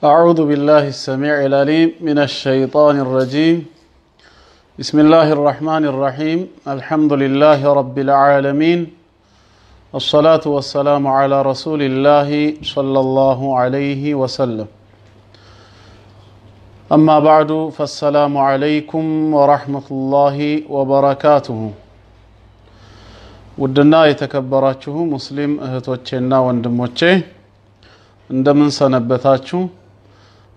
أعوذ بالله السميع العليم من الشيطان الرجيم بسم الله الرحمن الرحيم الحمد لله رب العالمين الصلاة والسلام على رسول الله صلى الله عليه وسلم أما بعد فالسلام عليكم ورحمة الله وبركاته ودنا يتكبراتشه مسلم أهتوتشنا وندموتشه እንደምን ሰነበታችሁ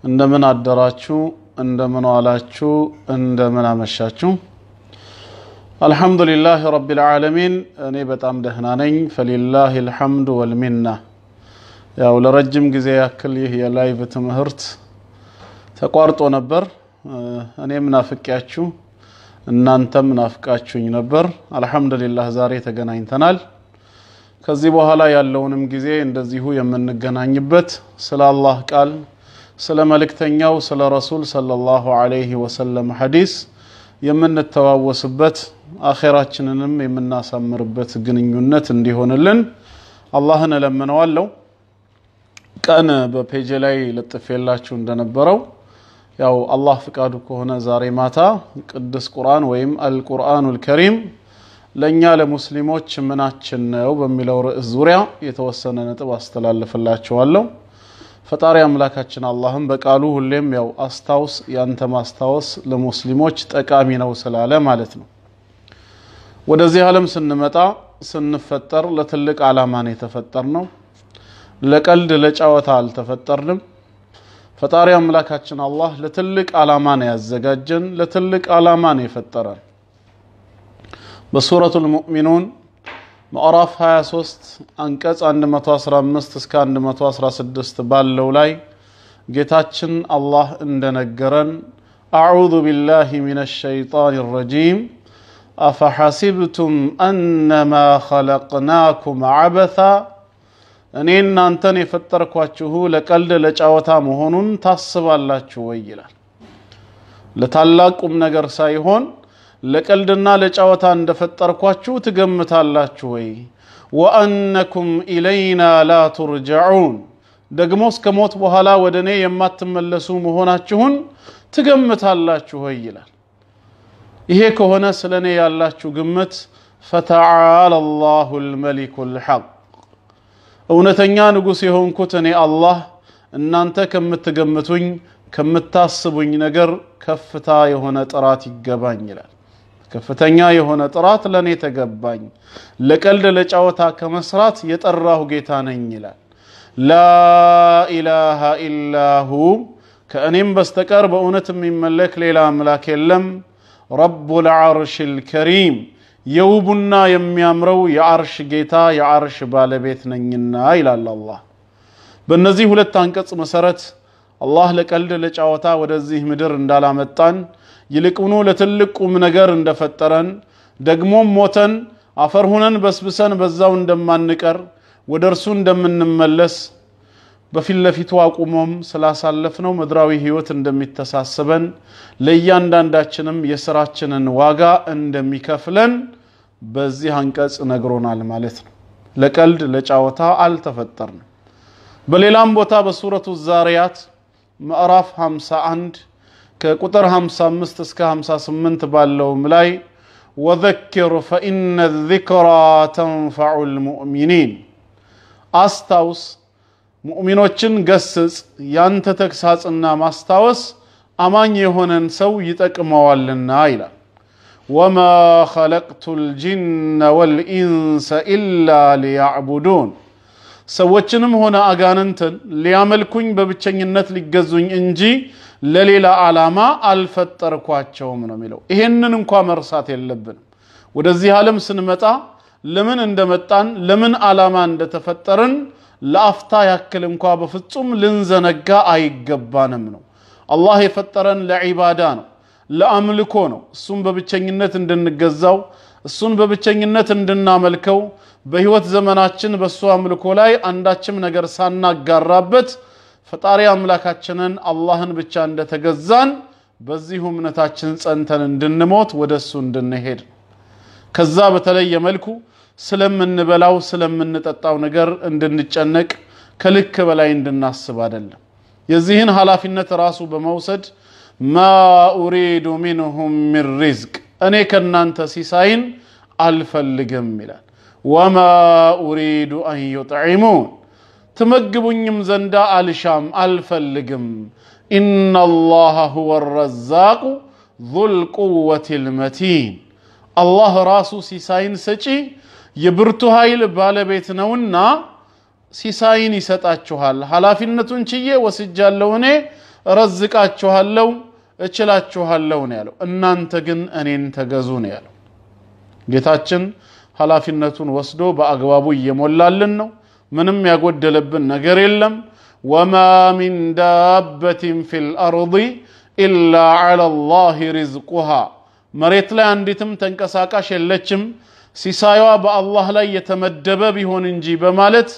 እንደምን አደራችሁ፣ እንደምን ዋላችሁ፣ እንደምን አመሻችሁ። አልሐምዱሊላህ ረቢል ዓለሚን እኔ በጣም ደህና ነኝ። ፈሊላህ ልሐምዱ ወልሚና። ያው ለረጅም ጊዜ ያክል ይህ የላይቭ ትምህርት ተቋርጦ ነበር። እኔም ናፍቄያችሁ እናንተም ናፍቃችሁኝ ነበር። አልሐምዱሊላህ ዛሬ ተገናኝተናል። ከዚህ በኋላ ያለውንም ጊዜ እንደዚሁ የምንገናኝበት ስለ አላህ ቃል ስለ መልእክተኛው ስለ ረሱል ሰለላሁ ዐለይሂ ወሰለም ሐዲስ የምንተዋወስበት አኼራችንንም የምናሳምርበት ግንኙነት እንዲሆንልን አላህን እለምነዋለሁ። ቀን በፔጅ ላይ ለጥፌላችሁ እንደነበረው ያው አላህ ፍቃዱ ከሆነ ዛሬ ማታ ቅዱስ ቁርአን ወይም አልቁርአኑል ከሪም ለእኛ ለሙስሊሞች ምናችን ነው በሚለው ርዕስ ዙሪያ የተወሰነ ነጥብ አስተላልፍላችኋለሁ። ፈጣሪ አምላካችን አላህም በቃሉ ሁሌም ያው አስታውስ፣ ያንተ ማስታወስ ለሙስሊሞች ጠቃሚ ነው ስላለ ማለት ነው። ወደዚህ ዓለም ስንመጣ ስንፈጠር ለትልቅ ዓላማ ነው የተፈጠርነው። ለቀልድ ለጨዋታ አልተፈጠርንም። ፈጣሪ አምላካችን አላህ ለትልቅ ዓላማ ነው ያዘጋጀን፣ ለትልቅ ዓላማ ነው የፈጠረን። በሱረቱል ሙእሚኑን مقراف هيا سوست انكاس عند ما مستس كان عند ما تواصر سدست باللولاي جيتاتشن الله عندنا قرن أعوذ بالله من الشيطان الرجيم أفحسبتم أنما خلقناكم عبثا أنين أنتني فتركوا تشوهو لكالد لجاوتا مهونون تصب الله تشوهي لتالاكم نقر سايهون لقلدنا لجاوتا فتر قواتشو تقمتا الله شوي وأنكم إلينا لا ترجعون دجموس كموت بوهلا ودني يمات تملسو مهونا چهون تقمتا الله شوي يلا إيهكو هنا سلني الله شو جمت فتعال الله الملك الحق أو نتنيان قسيهون كتني الله إنان تكمت تقمتوين كمت تاسبوين نقر كفتا يهونا تراتي قبان يلال ከፍተኛ የሆነ ጥራት ለእኔ ተገባኝ። ለቀልድ ለጨዋታ ከመስራት የጠራሁ ጌታ ነኝ ይላል። ላኢላሃ ኢላሁ ከእኔም በስተቀር በእውነት የሚመለክ ሌላ አምላክ የለም። ረቡል አርሽል ከሪም የውቡና የሚያምረው የአርሽ ጌታ የአርሽ ባለቤት ነኝና ይላል አላህ። በእነዚህ ሁለት አንቀጽ መሰረት አላህ ለቀልድ ለጨዋታ ወደዚህ ምድር እንዳላመጣን ይልቁኑ ለትልቅ ቁም ነገር እንደፈጠረን ደግሞም ሞተን አፈር ሁነን በስብሰን በዛው እንደማንቀር ወደ እርሱ እንደምንመለስ በፊት ለፊቱ አቁሞም ስላሳለፍነው ምድራዊ ህይወት እንደሚተሳስበን ለእያንዳንዳችንም የስራችንን ዋጋ እንደሚከፍለን በዚህ አንቀጽ ነግሮናል ማለት ነው። ለቀልድ ለጫወታ አልተፈጠርንም። በሌላም ቦታ በሱረቱ ዛሪያት ምዕራፍ 51 كقطر همسا مستسك همسا سمنت بالو ملاي وذكر فإن الذكرى تنفع المؤمنين أستاوس مؤمنو تشن قسس يانت تكساس إنام أستاوس أمان يهونن سو يتك موالن عيلا وما خلقت الجن والإنس إلا ليعبدون سو تشنم هنا أغاننتن ليعمل كون ببتشن ينت لقزون إنجي ለሌላ ዓላማ አልፈጠርኳቸውም ነው የሚለው። ይሄንን እንኳ መርሳት የለብንም። ወደዚህ ዓለም ስንመጣ ለምን እንደመጣን ለምን ዓላማ እንደተፈጠርን ለአፍታ ያክል እንኳ በፍጹም ልንዘነጋ አይገባንም ነው። አላህ የፈጠረን ለዒባዳ ነው፣ ለአምልኮ ነው። እሱን በብቸኝነት እንድንገዛው፣ እሱን በብቸኝነት እንድናመልከው፣ በህይወት ዘመናችን በእሱ አምልኮ ላይ አንዳችም ነገር ሳናጋራበት ፈጣሪ አምላካችንን አላህን ብቻ እንደተገዛን በዚሁ እምነታችን ጸንተን እንድንሞት ወደ እሱ እንድንሄድ ከዛ በተለየ መልኩ ስለምንበላው ስለምንጠጣው ነገር እንድንጨነቅ ከልክ በላይ እንድናስብ አይደለም። የዚህን ኃላፊነት ራሱ በመውሰድ ማ ኡሪዱ ሚንሁም ሚን ሪዝቅ እኔ ከእናንተ ሲሳይን አልፈልግም ይላል። ወማ ኡሪዱ አን ዩጥዒሙን ትመግቡኝም ዘንዳ አልሻም አልፈልግም። ኢነላሃ ሁወ ረዛቁ ዙል ቁወቲል መቲን አላህ ራሱ ሲሳይን ሰጪ የብርቱ ኃይል ባለቤት ነውና ሲሳይን ይሰጣችኋል። ኃላፊነቱን ችዬ ወስጃለሁ፣ እኔ እረዝቃችኋለሁ፣ እችላችኋለሁ ነው ያለው። እናንተ ግን እኔን ተገዙ ነው ያለው። ጌታችን ኃላፊነቱን ወስዶ በአግባቡ እየሞላልን ነው። ምንም ያጎደለብን ነገር የለም ወማ ሚን ዳበትን ፊ ልአርض ኢላ ዐላ ላህ ሪዝቁሃ መሬት ላይ አንዲትም ተንቀሳቃሽ የለችም ሲሳዩዋ በአላህ ላይ የተመደበ ቢሆን እንጂ በማለት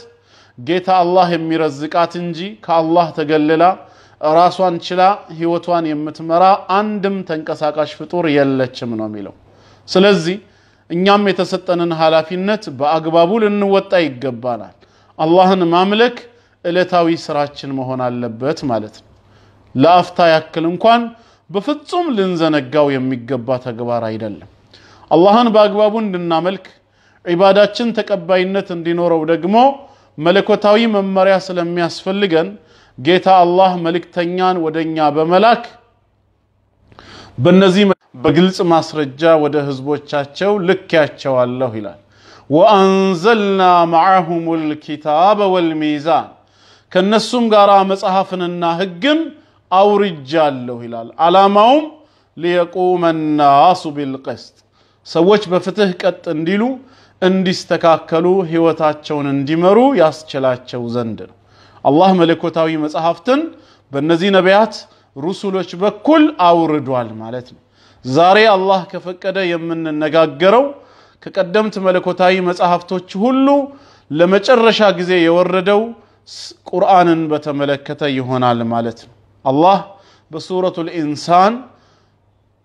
ጌታ አላህ የሚረዝቃት እንጂ ከአላህ ተገልላ ራሷን ችላ ህይወቷን የምትመራ አንድም ተንቀሳቃሽ ፍጡር የለችም ነው የሚለው። ስለዚህ እኛም የተሰጠንን ኃላፊነት በአግባቡ ልንወጣ ይገባናል። አላህን ማምለክ እለታዊ ስራችን መሆን አለበት ማለት ነው። ለአፍታ ያክል እንኳን በፍጹም ልንዘነጋው የሚገባ ተግባር አይደለም። አላህን በአግባቡ እንድናመልክ ዒባዳችን ተቀባይነት እንዲኖረው ደግሞ መለኮታዊ መመሪያ ስለሚያስፈልገን ጌታ አላህ መልእክተኛን ወደኛ በመላክ በእነዚህ በግልጽ ማስረጃ ወደ ህዝቦቻቸው ልኬያቸዋለሁ ይላል። ወአንዘልና መዓሁሙል ኪታበ ወልሚዛን ከነሱም ጋር መጽሐፍንና ህግን አውርጃለሁ ይላል። አላማውም ሊየቁመ ናሱ ቢልቅስጥ ሰዎች በፍትህ ቀጥ እንዲሉ እንዲስተካከሉ ህይወታቸውን እንዲመሩ ያስችላቸው ዘንድ ነው። አላህ መለኮታዊ መጽሐፍትን በእነዚህ ነቢያት ሩሱሎች በኩል አውርዷል ማለት ነው። ዛሬ አላህ ከፈቀደ የምንነጋገረው ከቀደምት መለኮታዊ መጽሐፍቶች ሁሉ ለመጨረሻ ጊዜ የወረደው ቁርአንን በተመለከተ ይሆናል ማለት ነው። አላህ በሱረቱል ኢንሳን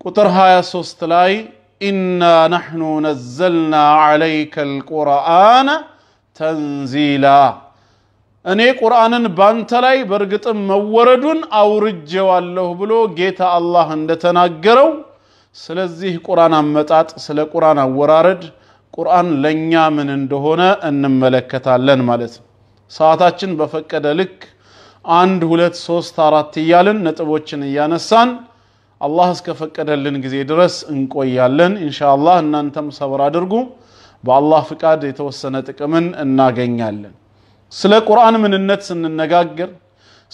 ቁጥር 23 ላይ ኢና ናሕኑ ነዘልና ዓለይከ አልቁርአነ ተንዚላ፣ እኔ ቁርአንን ባንተ ላይ በእርግጥም መወረዱን አውርጀዋለሁ ብሎ ጌታ አላህ እንደተናገረው ስለዚህ ቁርአን አመጣጥ፣ ስለ ቁርአን አወራረድ፣ ቁርአን ለእኛ ምን እንደሆነ እንመለከታለን ማለት ነው። ሰዓታችን በፈቀደ ልክ አንድ ሁለት ሶስት አራት እያልን ነጥቦችን እያነሳን አላህ እስከፈቀደልን ጊዜ ድረስ እንቆያለን። ኢንሻአላህ እናንተም ሰብር አድርጉ። በአላህ ፍቃድ የተወሰነ ጥቅምን እናገኛለን። ስለ ቁርአን ምንነት ስንነጋገር፣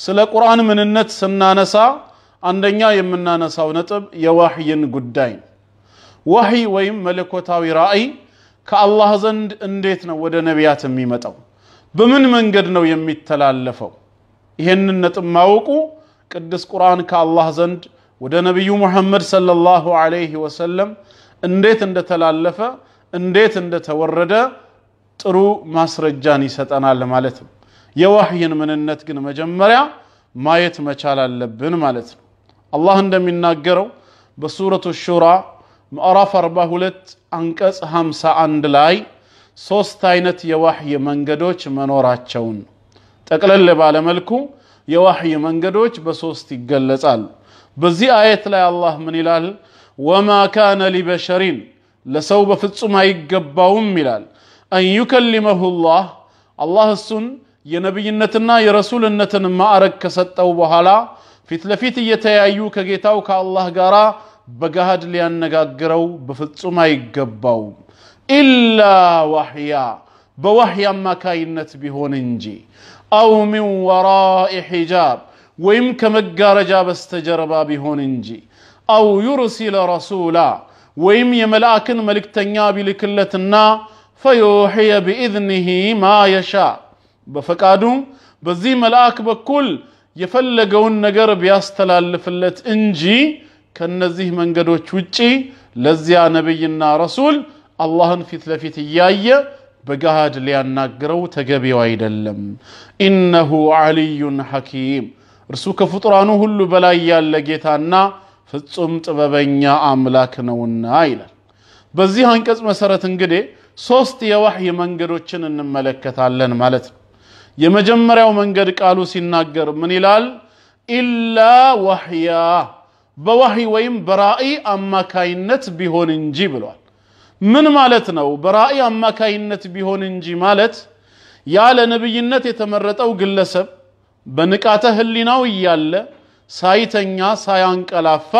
ስለ ቁርአን ምንነት ስናነሳ አንደኛ የምናነሳው ነጥብ የዋህይን ጉዳይ ዋህይ ወይም መለኮታዊ ራእይ ከአላህ ዘንድ እንዴት ነው ወደ ነቢያት የሚመጣው? በምን መንገድ ነው የሚተላለፈው? ይሄንን ነጥብ ማወቁ ቅዱስ ቁርአን ከአላህ ዘንድ ወደ ነቢዩ ሙሐመድ ሰለላሁ ዐለይሂ ወሰለም እንዴት እንደተላለፈ እንዴት እንደተወረደ ጥሩ ማስረጃን ይሰጠናል ማለት ነው። የዋህይን ምንነት ግን መጀመሪያ ማየት መቻል አለብን ማለት ነው። አላህ እንደሚናገረው በሱረቱ ሹራ ምዕራፍ 42 አንቀጽ 51 ላይ ሶስት አይነት የዋህይ መንገዶች መኖራቸውን ጠቅለል ባለመልኩ የዋህይ መንገዶች በሶስት ይገለጻል። በዚህ አየት ላይ አላህ ምን ይላል? ወማ ካነ ሊበሸሪን ለሰው በፍጹም አይገባውም ይላል። አን ዩከሊመሁ ላህ አላህ እሱን የነቢይነትና የረሱልነትን ማዕረግ ከሰጠው በኋላ فيتلفيت ايوكا جيتاوكا الله قرا بقهد لأن قاقرو بفتسو ما يقبو إلا وحيا بوحيا ما كاينت بهون انجي أو من وراء حجاب ويمك مقار جاب استجربا بهون انجي أو يرسل رسولا ويم يملاك ملك تنيابي النا فيوحي بإذنه ما يشاء بفكادو بزي ملاك بكل የፈለገውን ነገር ቢያስተላልፍለት እንጂ ከነዚህ መንገዶች ውጪ ለዚያ ነብይና ረሱል አላህን ፊት ለፊት እያየ በገሃድ ሊያናግረው ተገቢው አይደለም። ኢነሁ ዓሊዩን ሐኪም፣ እርሱ ከፍጡራኑ ሁሉ በላይ ያለ ጌታና ፍጹም ጥበበኛ አምላክ ነውና ይላል። በዚህ አንቀጽ መሰረት እንግዲህ ሶስት የዋህይ መንገዶችን እንመለከታለን ማለት ነው። የመጀመሪያው መንገድ ቃሉ ሲናገር ምን ይላል? ኢላ ወህያ በዋሂ ወይም በራእይ አማካይነት ቢሆን እንጂ ብሏል። ምን ማለት ነው? በራእይ አማካይነት ቢሆን እንጂ ማለት ያ ለነብይነት የተመረጠው ግለሰብ በንቃተ ህሊናው እያለ ሳይተኛ ሳያንቀላፋ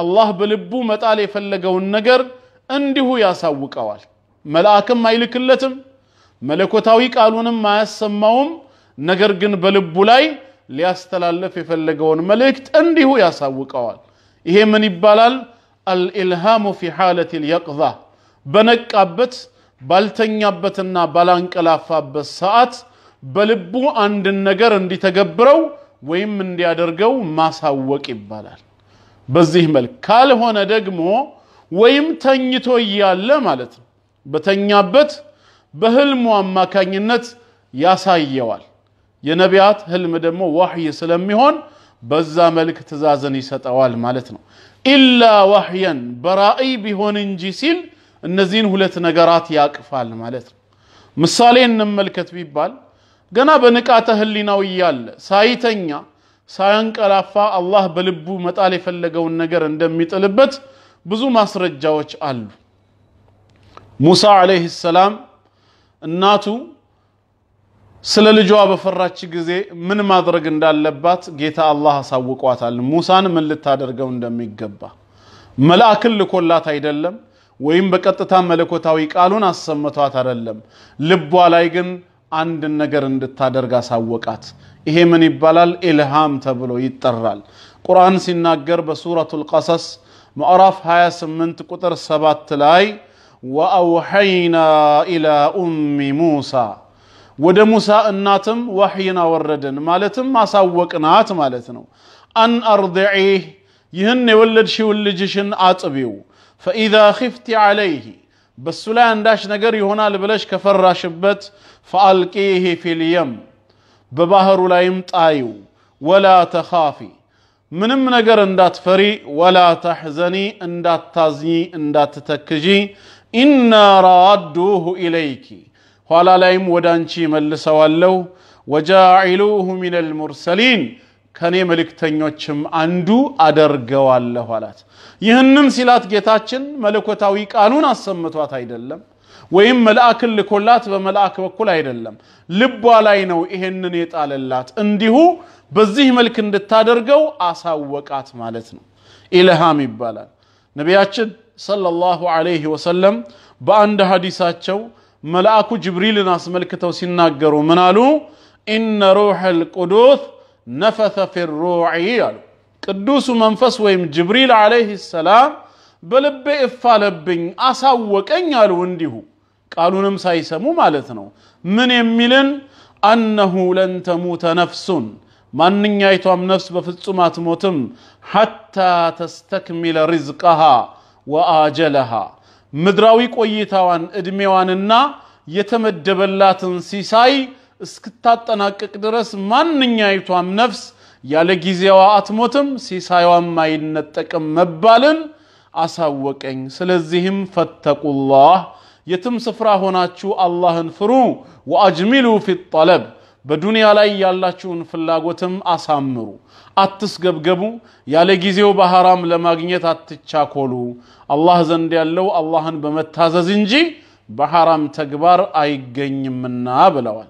አላህ በልቡ መጣል የፈለገውን ነገር እንዲሁ ያሳውቀዋል። መልአክም አይልክለትም መለኮታዊ ቃሉንም አያሰማውም። ነገር ግን በልቡ ላይ ሊያስተላለፍ የፈለገውን መልእክት እንዲሁ ያሳውቀዋል። ይሄ ምን ይባላል? አልኢልሃሙ ፊ ሐለት ልየቅዛ በነቃበት ባልተኛበትና ባላንቀላፋበት ሰዓት በልቡ አንድን ነገር እንዲተገብረው ወይም እንዲያደርገው ማሳወቅ ይባላል። በዚህ መልክ ካልሆነ ደግሞ ወይም ተኝቶ እያለ ማለት ነው በተኛበት በህልሙ አማካኝነት ያሳየዋል። የነቢያት ህልም ደግሞ ዋህይ ስለሚሆን በዛ መልክ ትእዛዝን ይሰጠዋል ማለት ነው። ኢላ ዋህየን በራእይ ቢሆን እንጂ ሲል እነዚህን ሁለት ነገራት ያቅፋል ማለት ነው። ምሳሌ እንመልከት ቢባል ገና በንቃተ ህሊናው እያለ ሳይተኛ ሳያንቀላፋ አላህ በልቡ መጣል የፈለገውን ነገር እንደሚጥልበት ብዙ ማስረጃዎች አሉ። ሙሳ ዓለይህ ሰላም እናቱ ስለ ልጇ በፈራች ጊዜ ምን ማድረግ እንዳለባት ጌታ አላህ አሳውቋታል። ሙሳን ምን ልታደርገው እንደሚገባ መልአክን ልኮላት አይደለም፣ ወይም በቀጥታ መለኮታዊ ቃሉን አሰምቷት አይደለም። ልቧ ላይ ግን አንድን ነገር እንድታደርግ አሳወቃት። ይሄ ምን ይባላል? ኢልሃም ተብሎ ይጠራል። ቁርአን ሲናገር በሱረቱል ቀሰስ ምዕራፍ 28 ቁጥር 7 ላይ واوحينا الى ام موسى ود موسى الناتم وحينا وردن مالتم ما ساوك نات مالتنا ان ارضعيه يهن ولد شي ولجشن أتبيو فاذا خفت عليه بس لا عنداش نقري هنا لبلش كفر شبت فالقيه في اليم ببهر لا آيو ولا تخافي من نقر اندات فري ولا تحزني اندات تازني اندات تتكجي ኢና ራዱሁ ኢለይኪ ኋላ ላይም ወደ አንቺ መልሰዋለሁ ወጃዒሉሁ ሚን ልሙርሰሊን ከእኔ መልእክተኞችም አንዱ አደርገዋለሁ አላት። ይህንን ሲላት ጌታችን መለኮታዊ ቃሉን አሰምቷት አይደለም፣ ወይም መልአክን ልኮላት በመልአክ በኩል አይደለም፣ ልቧ ላይ ነው ይሄንን የጣለላት። እንዲሁ በዚህ መልክ እንድታደርገው አሳወቃት ማለት ነው። ኢልሃም ይባላል ነቢያችን صلى الله عليه وسلم بأن ده حديثاتشو ملأكو جبريل ناس ملكتو سنناقروا منالو إن روح القدوس نفث في الروعي يالو قدوس منفس ويم جبريل عليه السلام بلبي إفالبين أساوك أن يالو انديهو قالوا نمساي سمو مالتنو من يميلن أنه لن تموت نفس من نيايتو نفس بفتسو موتم حتى تستكمل رزقها ወአጀለሃ ምድራዊ ቆይታዋን ዕድሜዋንና የተመደበላትን ሲሳይ እስክታጠናቅቅ ድረስ ማንኛይቷም ነፍስ ያለ ጊዜዋ አትሞትም፣ ሲሳይዋም አይነጠቅም መባልን አሳወቀኝ። ስለዚህም ፈተቁላህ የትም ስፍራ ሆናችሁ አላህን ፍሩ። ወአጅሚሉ ፊ ጠለብ በዱንያ ላይ ያላችሁን ፍላጎትም አሳምሩ። አትስገብገቡ፣ ያለ ጊዜው በሐራም ለማግኘት አትቻኮሉ። አላህ ዘንድ ያለው አላህን በመታዘዝ እንጂ በሐራም ተግባር አይገኝምና ብለዋል።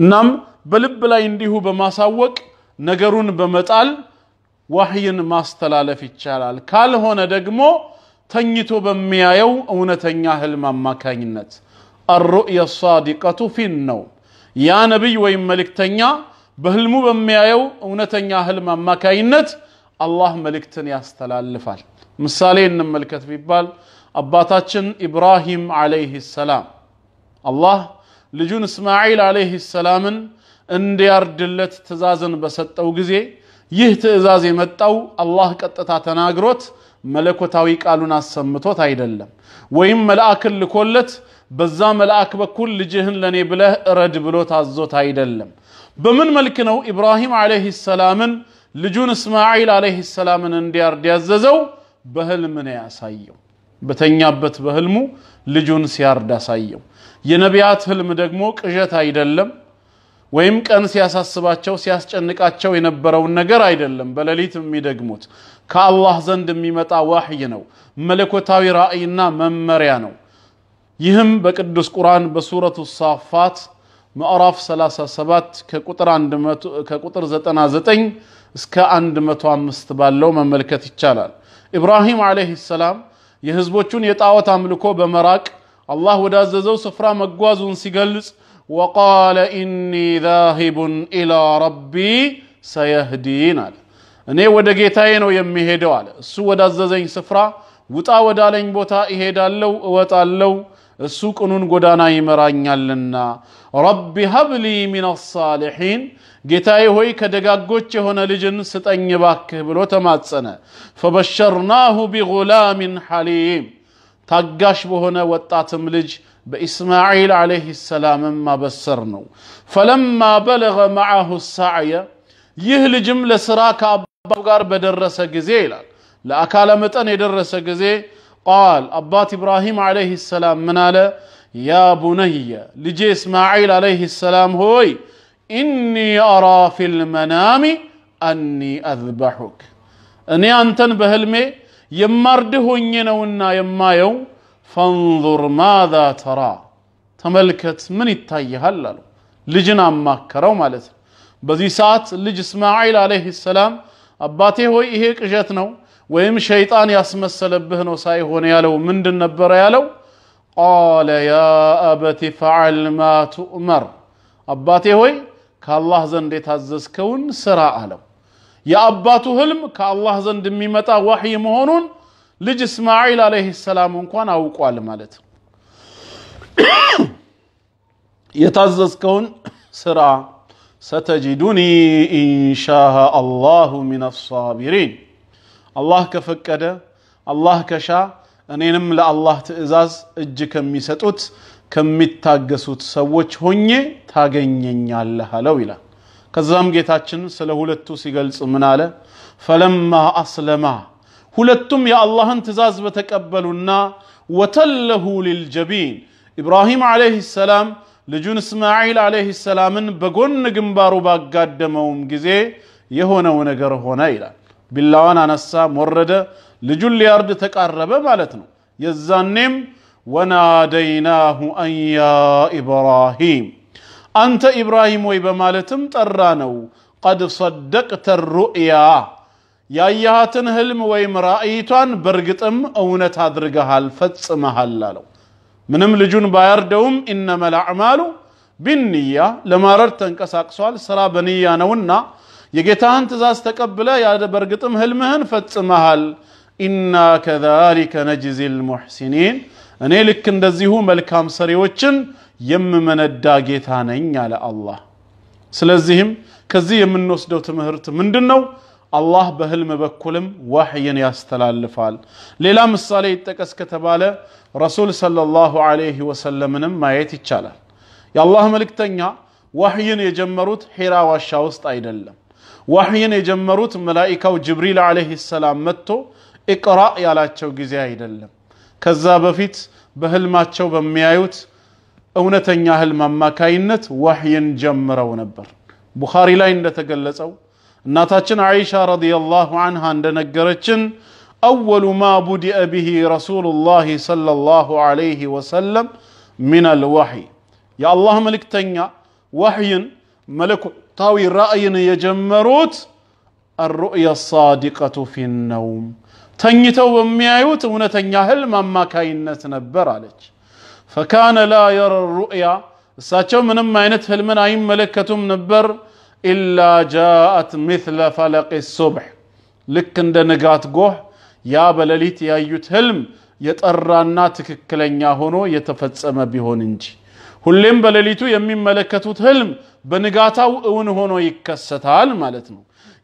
እናም በልብ ላይ እንዲሁ በማሳወቅ ነገሩን በመጣል ዋህይን ማስተላለፍ ይቻላል። ካልሆነ ደግሞ ተኝቶ በሚያየው እውነተኛ ህልም አማካኝነት አሩእያ ሳዲቀቱ ፊን ነው ያ ነቢይ ወይም መልእክተኛ በህልሙ በሚያየው እውነተኛ ህልም አማካይነት አላህ መልእክትን ያስተላልፋል። ምሳሌ እንመልከት ቢባል አባታችን ኢብራሂም አለይህ ሰላም አላህ ልጁን እስማዒል አለይህ ሰላምን እንዲያርድለት ትእዛዝን በሰጠው ጊዜ ይህ ትእዛዝ የመጣው አላህ ቀጥታ ተናግሮት መለኮታዊ ቃሉን አሰምቶት አይደለም፣ ወይም መልአክን ልኮለት በዛ መልአክ በኩል ልጅህን ለኔ ብለህ እረድ ብሎ ታዞት አይደለም። በምን መልክ ነው ኢብራሂም ዓለይህ ሰላምን ልጁን እስማዒል ዓለይህ ሰላምን እንዲያርድ ያዘዘው? በህልም ነው ያሳየው። በተኛበት በህልሙ ልጁን ሲያርድ አሳየው። የነቢያት ህልም ደግሞ ቅዠት አይደለም፣ ወይም ቀን ሲያሳስባቸው ሲያስጨንቃቸው የነበረውን ነገር አይደለም። በሌሊት የሚደግሙት ከአላህ ዘንድ የሚመጣ ዋህይ ነው፣ መለኮታዊ ራእይና መመሪያ ነው። ይህም በቅዱስ ቁርአን በሱረቱ ሳፋት ምዕራፍ 37 ከቁጥር 99 እስከ 105 ባለው መመልከት ይቻላል። ኢብራሂም ዓለይህ ሰላም የህዝቦቹን የጣዖት አምልኮ በመራቅ አላህ ወዳዘዘው ስፍራ መጓዙን ሲገልጽ ወቃለ ኢኒ ዛሂቡን ኢላ ረቢ ሰየህዲን አለ። እኔ ወደ ጌታዬ ነው የሚሄደው አለ። እሱ ወዳዘዘኝ ስፍራ ውጣ ወዳለኝ ቦታ እሄዳለው እወጣለው سوكنون قدانا يمراني لنا رب هبلي من الصالحين جتاي هوي كدقا قوتش هنا لجن ستأني باك بلو تمات سنة فبشرناه بغلام حليم تقاش بهنا وطاتم لج بإسماعيل عليه السلام ما بسرنو فلما بلغ معه السعي يهل جملة سراك أبو غار بدرس جزيلا لأكال متن يدرس قال أبات إبراهيم عليه السلام من قال يا بني لجي إسماعيل عليه السلام هوي إني أرى في المنام أني أذبحك أني أنتن بهلمي يمردهن ينونا يمايو فانظر ماذا ترى تملكت من يتايهال هلل لجنا كرو مالت بزي ساعت لج إسماعيل عليه السلام أباتي هوي إيه قجت نو ወይም ሸይጣን ያስመሰለብህ ነው ሳይሆን ያለው ምንድን ነበረ ያለው ቃለ ያ አበቲ ፈዓል ማ ቱእመር አባቴ ሆይ ከአላህ ዘንድ የታዘዝከውን ስራ አለው የአባቱ ህልም ከአላህ ዘንድ የሚመጣ ዋህይ መሆኑን ልጅ እስማዒል አለይህ ሰላም እንኳን አውቋል ማለት ነው የታዘዝከውን ስራ ሰተጅዱኒ ኢንሻ አላሁ ሚን አሳቢሪን አላህ ከፈቀደ አላህ ከሻ እኔንም ለአላህ ትእዛዝ እጅ ከሚሰጡት ከሚታገሱት ሰዎች ሆኜ ታገኘኛለህ አለው ይላል ከዛም ጌታችን ስለ ሁለቱ ሲገልጽ ምን አለ ፈለማ አስለማ ሁለቱም የአላህን ትእዛዝ በተቀበሉና ወተለሁ ሊልጀቢን ኢብራሂም ዓለይህ ሰላም ልጁን እስማዒል ዓለይህ ሰላምን በጎን ግንባሩ ባጋደመውም ጊዜ የሆነው ነገር ሆነ ይላል بلوان انسى مرد لجل ارد تكارب مالتنو يزنم وناديناه ان يا ابراهيم انت ابراهيم ويب مالتم ترانو قد صدقت الرؤيا يا ياتن هلم ويم رايتون برغتم اونت هادرغه هالفتس مهالالو منم لجون بايردوم انما الاعمال بالنية لما ردت انكساق سؤال سرا بنية نونا የጌታህን ትእዛዝ ተቀብለ ያደ በእርግጥም ህልምህን ፈጽመሃል ኢና ከዛሊከ ነጅዚ ልሙሕሲኒን እኔ ልክ እንደዚሁ መልካም ሰሪዎችን የምመነዳ ጌታ ነኝ አለ አላህ ስለዚህም ከዚህ የምንወስደው ትምህርት ምንድን ነው አላህ በህልም በኩልም ወሕይን ያስተላልፋል ሌላ ምሳሌ ይጠቀስ ከተባለ ረሱል ሰለላሁ ዐለይሂ ወሰለምንም ማየት ይቻላል የአላህ መልእክተኛ ወሕይን የጀመሩት ሒራ ዋሻ ውስጥ አይደለም ዋህይን የጀመሩት መላኢካው ጅብሪል አለይሂ ሰላም መጥቶ እቅራእ ያላቸው ጊዜ አይደለም ከዛ በፊት በህልማቸው በሚያዩት እውነተኛ ህልም አማካይነት ወህይን ጀምረው ነበር ቡኻሪ ላይ እንደተገለጸው እናታችን አይሻ ረዲየላሁ አንሃ እንደነገረችን أول ما بدأ به رسول الله صلى الله عليه وسلم من الوحي يا الله ملك تنيا وحي ملك طاوي رأي يجمروت الرؤيا الصادقة في النوم تنيتو وميايوت ونا تنيا هل ما ما كاين نتنبر عليك فكان لا يرى الرؤيا ساتشو من ما ينت هل أي ملكة منبر إلا جاءت مثل فلق الصبح لك عند نقات قوح يا بلليت يا يوت هلم يتقرانا تككلن يا هونو يتفتسم بهون انجي هل لين بلليتو يمين ملكة تهلم በንጋታው እውን ሆኖ ይከሰታል ማለት ነው።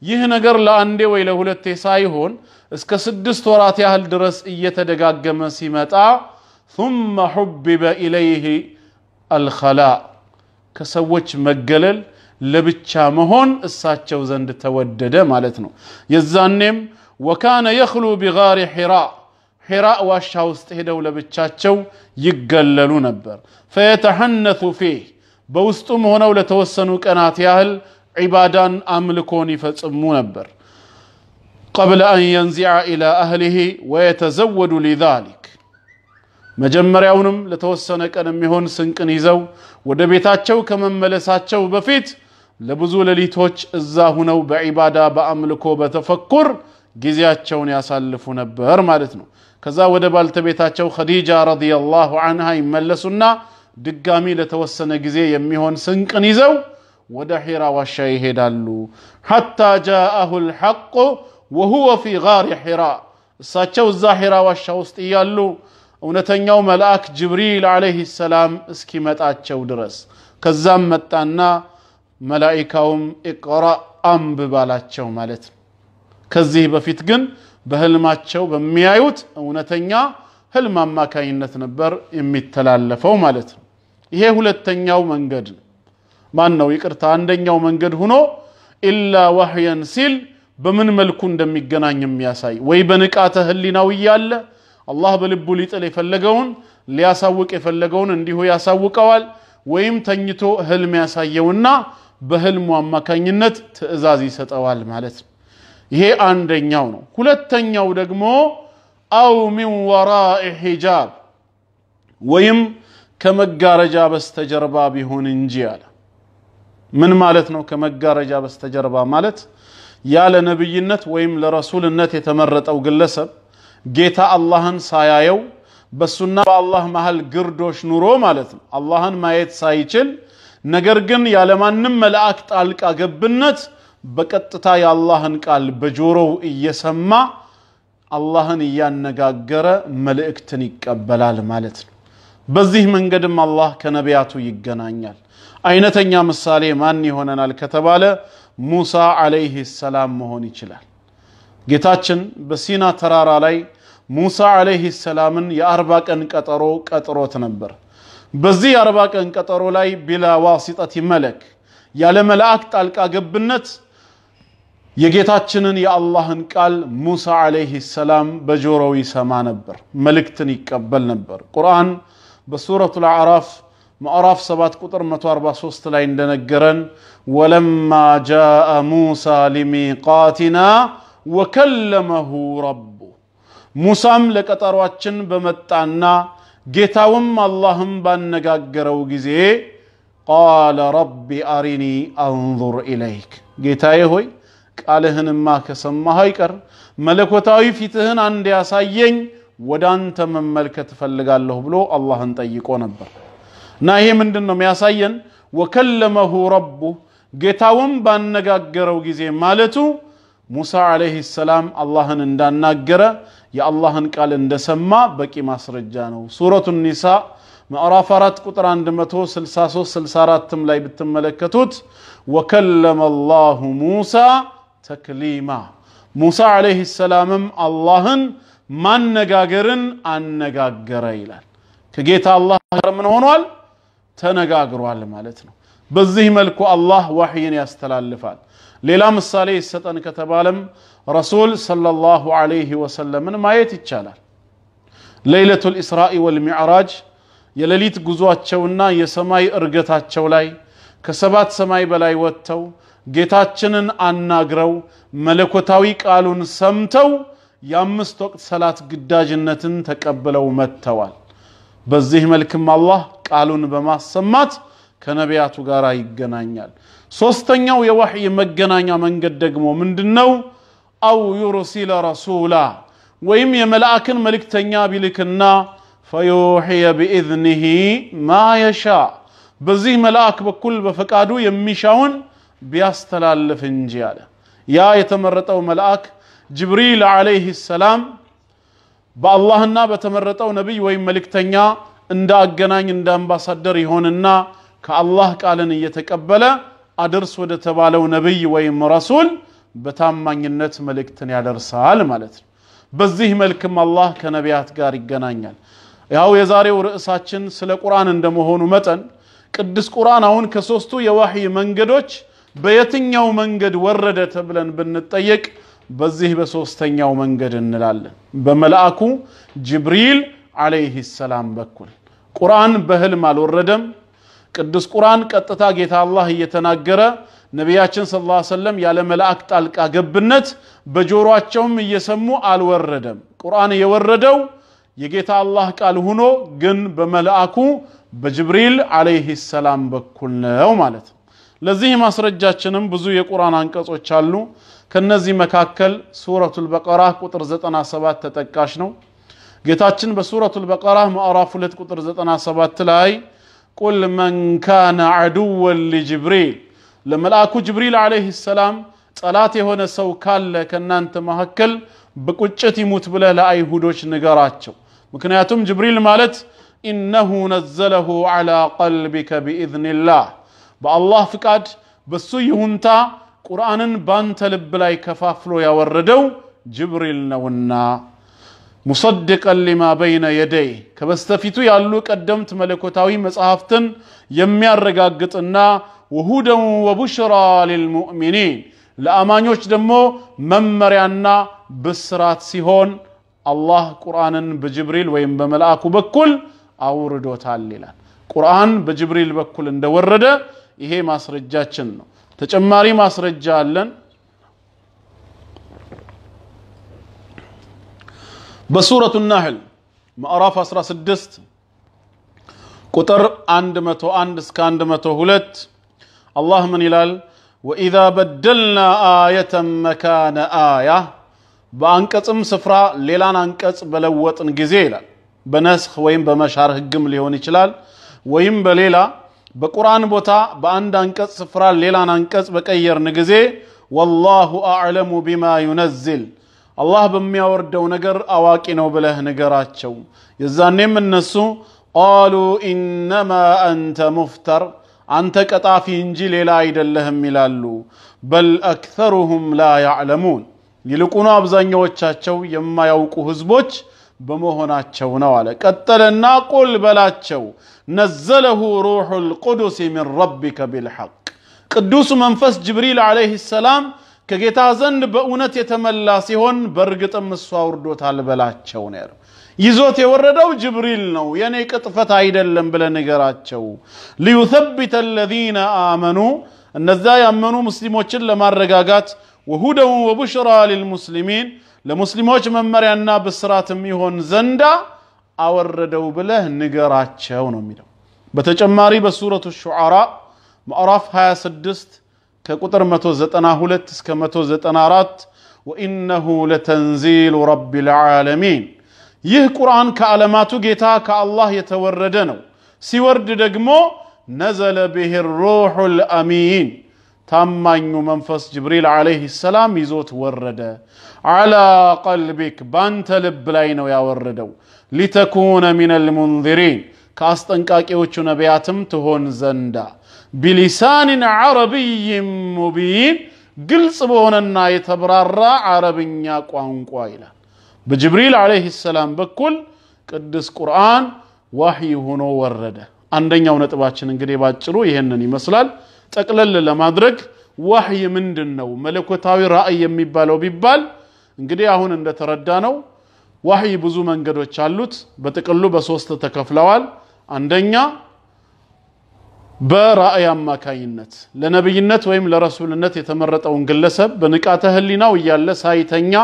ይህ ነገር ለአንዴ ወይ ለሁለቴ ሳይሆን እስከ ስድስት ወራት ያህል ድረስ እየተደጋገመ ሲመጣ ሱመ ሑቢበ ኢለይህ አልኸላ ከሰዎች መገለል ለብቻ መሆን እሳቸው ዘንድ ተወደደ ማለት ነው። የዛኔም ወካነ የኽሉ ቢጋሪ ሒራ ሒራ ዋሻ ውስጥ ሄደው ለብቻቸው ይገለሉ ነበር ፈየተሐነቱ ፊህ بوستم هنا ولا توسنوا كانات ياهل عبادا املكوني فتمونبر قبل ان ينزع الى اهله ويتزود لذلك مجمر يونم لتوسن هون سنك سنكن يزو ودبيتاتشو كمن شو بفيت لبزول لي توش الزاهونو بعبادة بأملكو بتفكر جزيات يا سالفون بهر مالتنو كذا ودبال تبيتاتشو خديجة رضي الله عنها يملسونا دقامي لتوسنا قزي يميهون سنك نيزو ودحيرا وشايه دالو حتى جاءه الحق وهو في غار حراء ساتشو الزاحرا وشاوست إيالو ونتن يوم الأك جبريل عليه السلام اسكي متاتشو درس كزام متانا ملائكهم اقرأ أم ببالاتشو مالت كزيه بفيتقن بهل ماتشو بميايوت ونتن يا هل ما كاين نتنبر يمي التلال لفو مالتن ይሄ ሁለተኛው መንገድ ነው። ማን ነው ይቅርታ፣ አንደኛው መንገድ ሆኖ ኢላ ወህየን ሲል በምን መልኩ እንደሚገናኝ የሚያሳይ ወይ በንቃተ ህሊናው እያለ አላህ በልቡ ሊጥል የፈለገውን ሊያሳውቅ የፈለገውን እንዲሁ ያሳውቀዋል። ወይም ተኝቶ ህልም ያሳየውና በህልሙ አማካኝነት ትዕዛዝ ይሰጠዋል ማለት ነው። ይሄ አንደኛው ነው። ሁለተኛው ደግሞ አው ሚን ወራኢ ሒጃብ ወይም ከመጋረጃ በስተጀርባ ቢሆን እንጂ አለ። ምን ማለት ነው? ከመጋረጃ በስተጀርባ ማለት ያለ ነብይነት ወይም ለረሱልነት የተመረጠው ግለሰብ ጌታ አላህን ሳያየው በሱና በአላህ መሃል ግርዶሽ ኑሮ ማለት ነው። አላህን ማየት ሳይችል ነገር ግን ያለማንም መልአክ ጣልቃ ገብነት በቀጥታ የአላህን ቃል በጆሮው እየሰማ አላህን እያነጋገረ መልእክትን ይቀበላል ማለት ነው። በዚህ መንገድም አላህ ከነቢያቱ ይገናኛል። አይነተኛ ምሳሌ ማን ይሆነናል ከተባለ ሙሳ ዓለይህ ሰላም መሆን ይችላል። ጌታችን በሲና ተራራ ላይ ሙሳ ዓለይህ ሰላምን የአርባ ቀን ቀጠሮ ቀጥሮት ነበር። በዚህ የአርባ ቀን ቀጠሮ ላይ ቢላ ዋሲጠት መለክ ያለ መላእክ ጣልቃ ገብነት የጌታችንን የአላህን ቃል ሙሳ ዓለይህ ሰላም በጆሮው ይሰማ ነበር፣ መልእክትን ይቀበል ነበር ቁርአን بسورة الأعراف أراف سبات كتر متوار باسوست لين دنقرن ولما جاء موسى لميقاتنا وكلمه ربه موسى ملك أتارواتشن بمتعنا جيتاوم اللهم بنقاقر وقزي قال ربي أريني أنظر إليك جيتاي هوي قال ما كسم هايكر ملك وتاوي فيتهن عندي أسايين ወደ አንተ መመልከት እፈልጋለሁ ብሎ አላህን ጠይቆ ነበር እና ይሄ ምንድን ነው የሚያሳየን ወከለመሁ ረቡ ጌታውን ባነጋገረው ጊዜ ማለቱ ሙሳ አለይህ ሰላም አላህን እንዳናገረ የአላህን ቃል እንደሰማ በቂ ማስረጃ ነው ሱረቱ ኒሳ ምዕራፍ 4 ቁጥር 163 64ም ላይ ብትመለከቱት ወከለመ አላሁ ሙሳ ተክሊማ ሙሳ አለይህ ሰላምም አላህን ማነጋገርን አነጋገረ ይላል። ከጌታ አላህ ጋር ምን ሆኗል? ተነጋግሯል ማለት ነው። በዚህ መልኩ አላህ ወህይን ያስተላልፋል። ሌላ ምሳሌ ይሰጠን ከተባለም ረሱል ሰለላሁ ዐለይሂ ወሰለምን ማየት ይቻላል። ለይለቱል ኢስራኢ ወልሚዕራጅ የሌሊት ጉዟቸውና የሰማይ እርገታቸው ላይ ከሰባት ሰማይ በላይ ወጥተው ጌታችንን አናግረው መለኮታዊ ቃሉን ሰምተው የአምስት ወቅት ሰላት ግዳጅነትን ተቀብለው መጥተዋል። በዚህ መልክም አላህ ቃሉን በማሰማት ከነቢያቱ ጋር ይገናኛል። ሶስተኛው የወሕይ መገናኛ መንገድ ደግሞ ምንድን ነው? አው ዩርሲለ ረሱላ ወይም የመልአክን መልእክተኛ ቢልክና ፈዩሕየ ቢኢዝኒሂ ማ የሻ በዚህ መልአክ በኩል በፈቃዱ የሚሻውን ቢያስተላልፍ እንጂ አለ ያ የተመረጠው መልአክ ጅብሪል አለይህ ሰላም በአላህና በተመረጠው ነቢይ ወይም መልእክተኛ እንደ አገናኝ እንደ አምባሳደር ይሆንና ከአላህ ቃልን እየተቀበለ አድርስ ወደ ተባለው ነቢይ ወይም ረሱል በታማኝነት መልእክትን ያደርሳል ማለት ነው። በዚህ መልክም አላህ ከነቢያት ጋር ይገናኛል። ያው የዛሬው ርዕሳችን ስለ ቁርአን እንደመሆኑ መጠን ቅዱስ ቁርአን አሁን ከሶስቱ የዋህይ መንገዶች በየትኛው መንገድ ወረደ ተብለን ብንጠየቅ በዚህ በሶስተኛው መንገድ እንላለን። በመልአኩ ጅብሪል ዓለይህ ሰላም በኩል ቁርአን በህልም አልወረደም። ቅዱስ ቁርአን ቀጥታ ጌታ አላህ እየተናገረ ነቢያችን ሰለላሁ ዐለይሂ ያለ መልአክ ጣልቃ ገብነት በጆሮቸውም እየሰሙ አልወረደም። ቁርአን የወረደው የጌታ አላህ ቃል ሁኖ ግን በመልአኩ በጅብሪል ዓለይህ ሰላም በኩል ነው ማለት ነው። ለዚህ ማስረጃችንም ብዙ የቁርአን አንቀጾች አሉ። ከነዚህ መካከል ሱረቱል በቀራ ቁጥር 97 ተጠቃሽ ነው ጌታችን በሱረቱል በቀራ ምዕራፍ 2 ቁጥር 97 ላይ ቁል መን ካነ አድወን ሊጅብሪል ለመልአኩ ጅብሪል ዓለይህ ሰላም ጠላት የሆነ ሰው ካለ ከእናንተ መካከል በቁጭት ይሙት ብለህ ለአይሁዶች ንገራቸው ምክንያቱም ጅብሪል ማለት ኢነሁ ነዘለሁ ዓላ ቀልቢከ ቢኢዝንላህ በአላህ ፍቃድ በሱ ይሁንታ ቁርአንን ባንተ ልብ ላይ ከፋፍሎ ያወረደው ጅብሪል ነውና ሙሰድቀን ሊማ በይነ የደይ ከበስተፊቱ ያሉ ቀደምት መለኮታዊ መጽሐፍትን የሚያረጋግጥና ወሁደን ወቡሽራ ሊልሙእሚኒን ለአማኞች ደግሞ መመሪያና ብስራት ሲሆን አላህ ቁርአንን በጅብሪል ወይም በመልአኩ በኩል አውርዶታል ይላል። ቁርአን በጅብሪል በኩል እንደወረደ ይሄ ማስረጃችን ነው። تجماري ما سرجالن بسورة النهل ما أراف أسرى سدست كتر عند متو عند سكاند متو هلت اللهم نلال وإذا بدلنا آية مكان آية بانكتم سفرا سفرة ليلان أنكت بلوت انجزيلا بنسخ وين بمشارك جمليوني شلال وين بليلا بقران بوتا باند انكس سفرا ليلان انكس بكير نغزي والله اعلم بما ينزل الله بمياوردو نغر اواقي نو بله نغراچو يزانيم النسو قالوا انما انت مفتر انت قطافي انجي ليلا ايدلهم يلالو بل اكثرهم لا يعلمون يلقونو ابزانيوچاچو يما يوقو حزبوچ بمهناتشو نوالا كتل ناقل بلاتشو نزله روح القدس من ربك بالحق قدوس منفس جبريل عليه السلام كجتازن بأونت يتملا سيهون برغت امسوا وردو تال بلاتشو نير يزوت يوردو جبريل نو يعني كتفت عيدا بلا نقراتشو ليثبت الذين آمنوا النزايا منو مسلمو تشل مار وهدى وبشرى للمسلمين لمسلموش من مريانا بسرات ميهون زندا أوردو بله نقرات شاونا ميدو بتجماري بسورة الشعراء مأراف هيا سدست كقطر متو زتنا هولت كمتو زتنا رات وإنه لتنزيل رب العالمين يه قرآن كألماتو جيتا كالله يتوردنو سيورد دقمو نزل به الروح الأمين تم من منفس جبريل عليه السلام يزوت ورده አላ ቀልቢክ ባንተ ልብ ላይ ነው ያወረደው ሊተኩነ ሚነል ሙንዚሪን ከአስጠንቃቂዎቹ ነቢያትም ትሆን ዘንዳ ቢሊሳንን ዓረብይን ሙቢን ግልጽ በሆነና የተብራራ አረብኛ ቋንቋ ይላል በጅብሪል ዓለይህ ሰላም በኩል ቅዱስ ቁርአን ዋህይ ሆኖ ወረደ አንደኛው ነጥባችን እንግዲህ ባጭሩ ይህንን ይመስላል ጠቅለል ለማድረግ ዋህይ ምንድን ነው መለኮታዊ ራእይ የሚባለው ቢባል እንግዲህ አሁን እንደተረዳ ነው ዋህይ ብዙ መንገዶች አሉት። በጥቅሉ በሶስት ተከፍለዋል። አንደኛ በራእይ አማካኝነት ለነብይነት ወይም ለረሱልነት የተመረጠውን ግለሰብ በንቃተ ህሊናው እያለ ሳይተኛ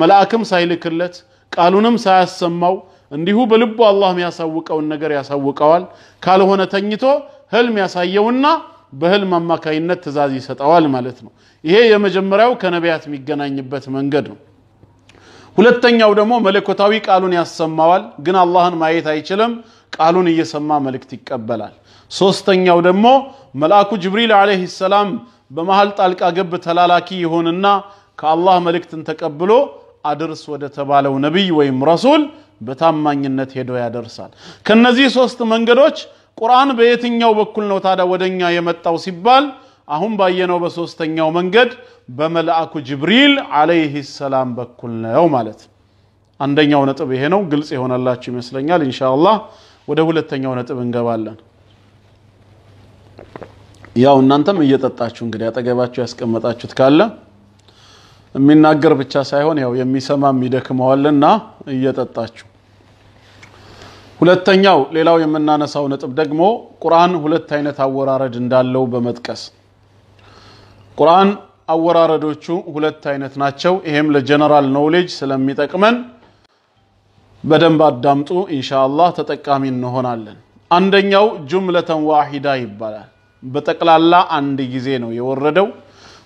መልአክም ሳይልክለት ቃሉንም ሳያሰማው እንዲሁ በልቡ አላህ የሚያሳውቀውን ነገር ያሳውቀዋል። ካልሆነ ተኝቶ ህልም ያሳየውና በህልም አማካኝነት ትእዛዝ ይሰጠዋል ማለት ነው። ይሄ የመጀመሪያው ከነቢያት የሚገናኝበት መንገድ ነው። ሁለተኛው ደግሞ መለኮታዊ ቃሉን ያሰማዋል፣ ግን አላህን ማየት አይችልም። ቃሉን እየሰማ መልእክት ይቀበላል። ሶስተኛው ደግሞ መልአኩ ጅብሪል ዓለይሂ ሰላም በመሃል ጣልቃ ገብ ተላላኪ ይሆንና ከአላህ መልእክትን ተቀብሎ አድርስ ወደ ተባለው ነቢይ ወይም ረሱል በታማኝነት ሄዶ ያደርሳል። ከነዚህ ሶስት መንገዶች ቁርአን በየትኛው በኩል ነው ታዲያ ወደኛ የመጣው ሲባል አሁን ባየነው በሶስተኛው መንገድ በመልአኩ ጅብሪል አለይህ ሰላም በኩል ነው ማለት አንደኛው ነጥብ ይሄ ነው። ግልጽ የሆነላችሁ ይመስለኛል። ኢንሻአላህ ወደ ሁለተኛው ነጥብ እንገባለን። ያው እናንተም እየጠጣችሁ እንግዲህ አጠገባችሁ ያስቀመጣችሁት ካለ የሚናገር ብቻ ሳይሆን ያው የሚሰማ የሚደክመዋልና እየጠጣችሁ ሁለተኛው ሌላው የምናነሳው ነጥብ ደግሞ ቁርአን ሁለት አይነት አወራረድ እንዳለው በመጥቀስ ቁርአን አወራረዶቹ ሁለት አይነት ናቸው። ይሄም ለጀነራል ኖውሌጅ ስለሚጠቅመን በደንብ አዳምጡ። ኢንሻአላህ ተጠቃሚ እንሆናለን። አንደኛው ጁምለተን ዋሂዳ ይባላል። በጠቅላላ አንድ ጊዜ ነው የወረደው።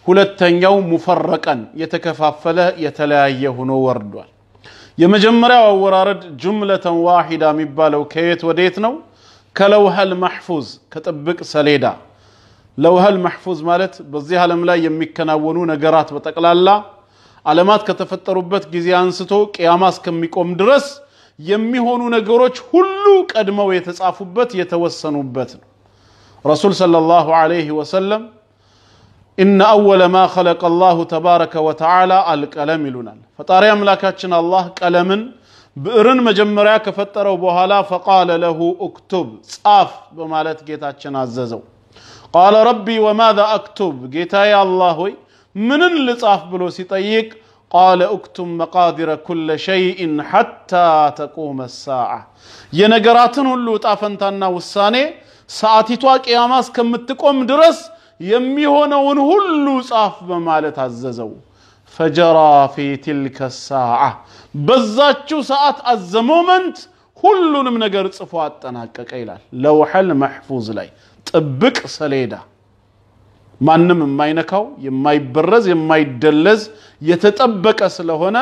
ሁለተኛው ሙፈረቀን የተከፋፈለ የተለያየ ሆኖ ወርዷል። የመጀመሪያው አወራረድ ጁምለተን ዋሂዳ የሚባለው ከየት ወደየት ነው? ከለውሃል ማሕፉዝ ከጥብቅ ሰሌዳ لو هل محفوظ مالت بزيها لملا يمكن أونونا جرات بتقل الله علامات كتفت ربت جزيان ستو كياماس كم درس درس يمهونونا جروش هلوك أدم ويتسعف بات يتوسنو بات رسول صلى الله عليه وسلم إن أول ما خلق الله تبارك وتعالى الكلام لنا فطاري أملاكاتنا الله كلام بئرن مجمرا كفتر وبهلا فقال له اكتب صاف بمالت جيتاتنا الززو قال ربي وماذا أكتب قيتا يا الله من اللي صاف بلوسي طيق قال أكتم مقادر كل شيء حتى تقوم الساعة ينقراتن اللي تعفنتنا والساني ساعتي تواك يا ماس كم تقوم درس يمي هنا ونهلو صاف بمالة عززو فجرى في تلك الساعة بزاتشو ساعت الزمومنت كلنا من نقرد صفوات تناك كيلال لوحل محفوظ لي ጥብቅ ሰሌዳ ማንም የማይነካው የማይበረዝ የማይደለዝ የተጠበቀ ስለሆነ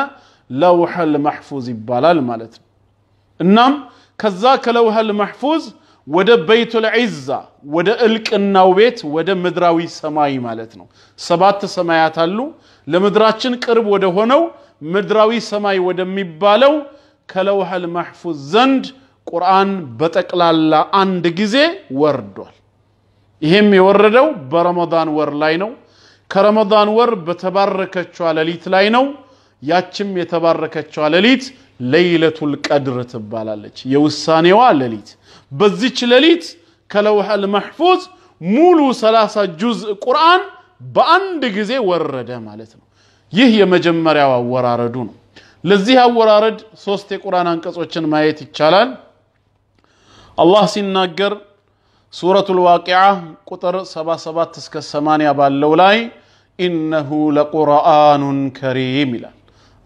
ለውሐል መሕፉዝ ይባላል ማለት ነው። እናም ከዛ ከለውሐል መሕፉዝ ወደ በይቱል ዒዛ ወደ እልቅናው ቤት ወደ ምድራዊ ሰማይ ማለት ነው። ሰባት ሰማያት አሉ። ለምድራችን ቅርብ ወደ ሆነው ምድራዊ ሰማይ ወደሚባለው ከለውሐል መሕፉዝ ዘንድ ቁርአን በጠቅላላ አንድ ጊዜ ወርዷል። ይሄም የወረደው በረመዳን ወር ላይ ነው። ከረመዳን ወር በተባረከችዋ ሌሊት ላይ ነው። ያችም የተባረከችዋ ሌሊት ለይለቱል ቀድር ትባላለች፣ የውሳኔዋ ሌሊት። በዚች ሌሊት ከለውሐል መሕፉዝ ሙሉ 30 ጁዝ ቁርአን በአንድ ጊዜ ወረደ ማለት ነው። ይህ የመጀመሪያው አወራረዱ ነው። ለዚህ አወራረድ ሶስት የቁርአን አንቀጾችን ማየት ይቻላል። አላህ ሲናገር سورة الواقعة قطر سبا سبا تسك السمانية باللولاي إنه لقرآن كريم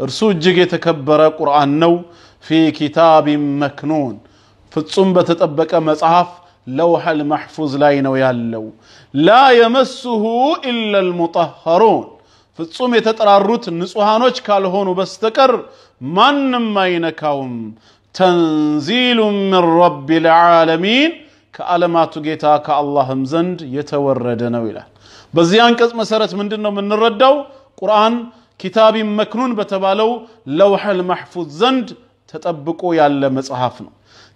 رسو جيجي تكبر قرآن نو في كتاب مكنون فتصنب تتبك مصحف لوح المحفوظ لاين ويالو لا يمسه إلا المطهرون فتصوم يتترارروت نسوهانوش كالهونو بستكر من ماينكاوم تنزيل من رب العالمين ከዓለማቱ ጌታ ከአላህም ዘንድ የተወረደ ነው ይላል። በዚህ አንቀጽ መሰረት ምንድን ነው የምንረዳው? ቁርአን ኪታቢ መክኑን በተባለው ለውሐል ማሕፉዝ ዘንድ ተጠብቆ ያለ መጽሐፍ ነው።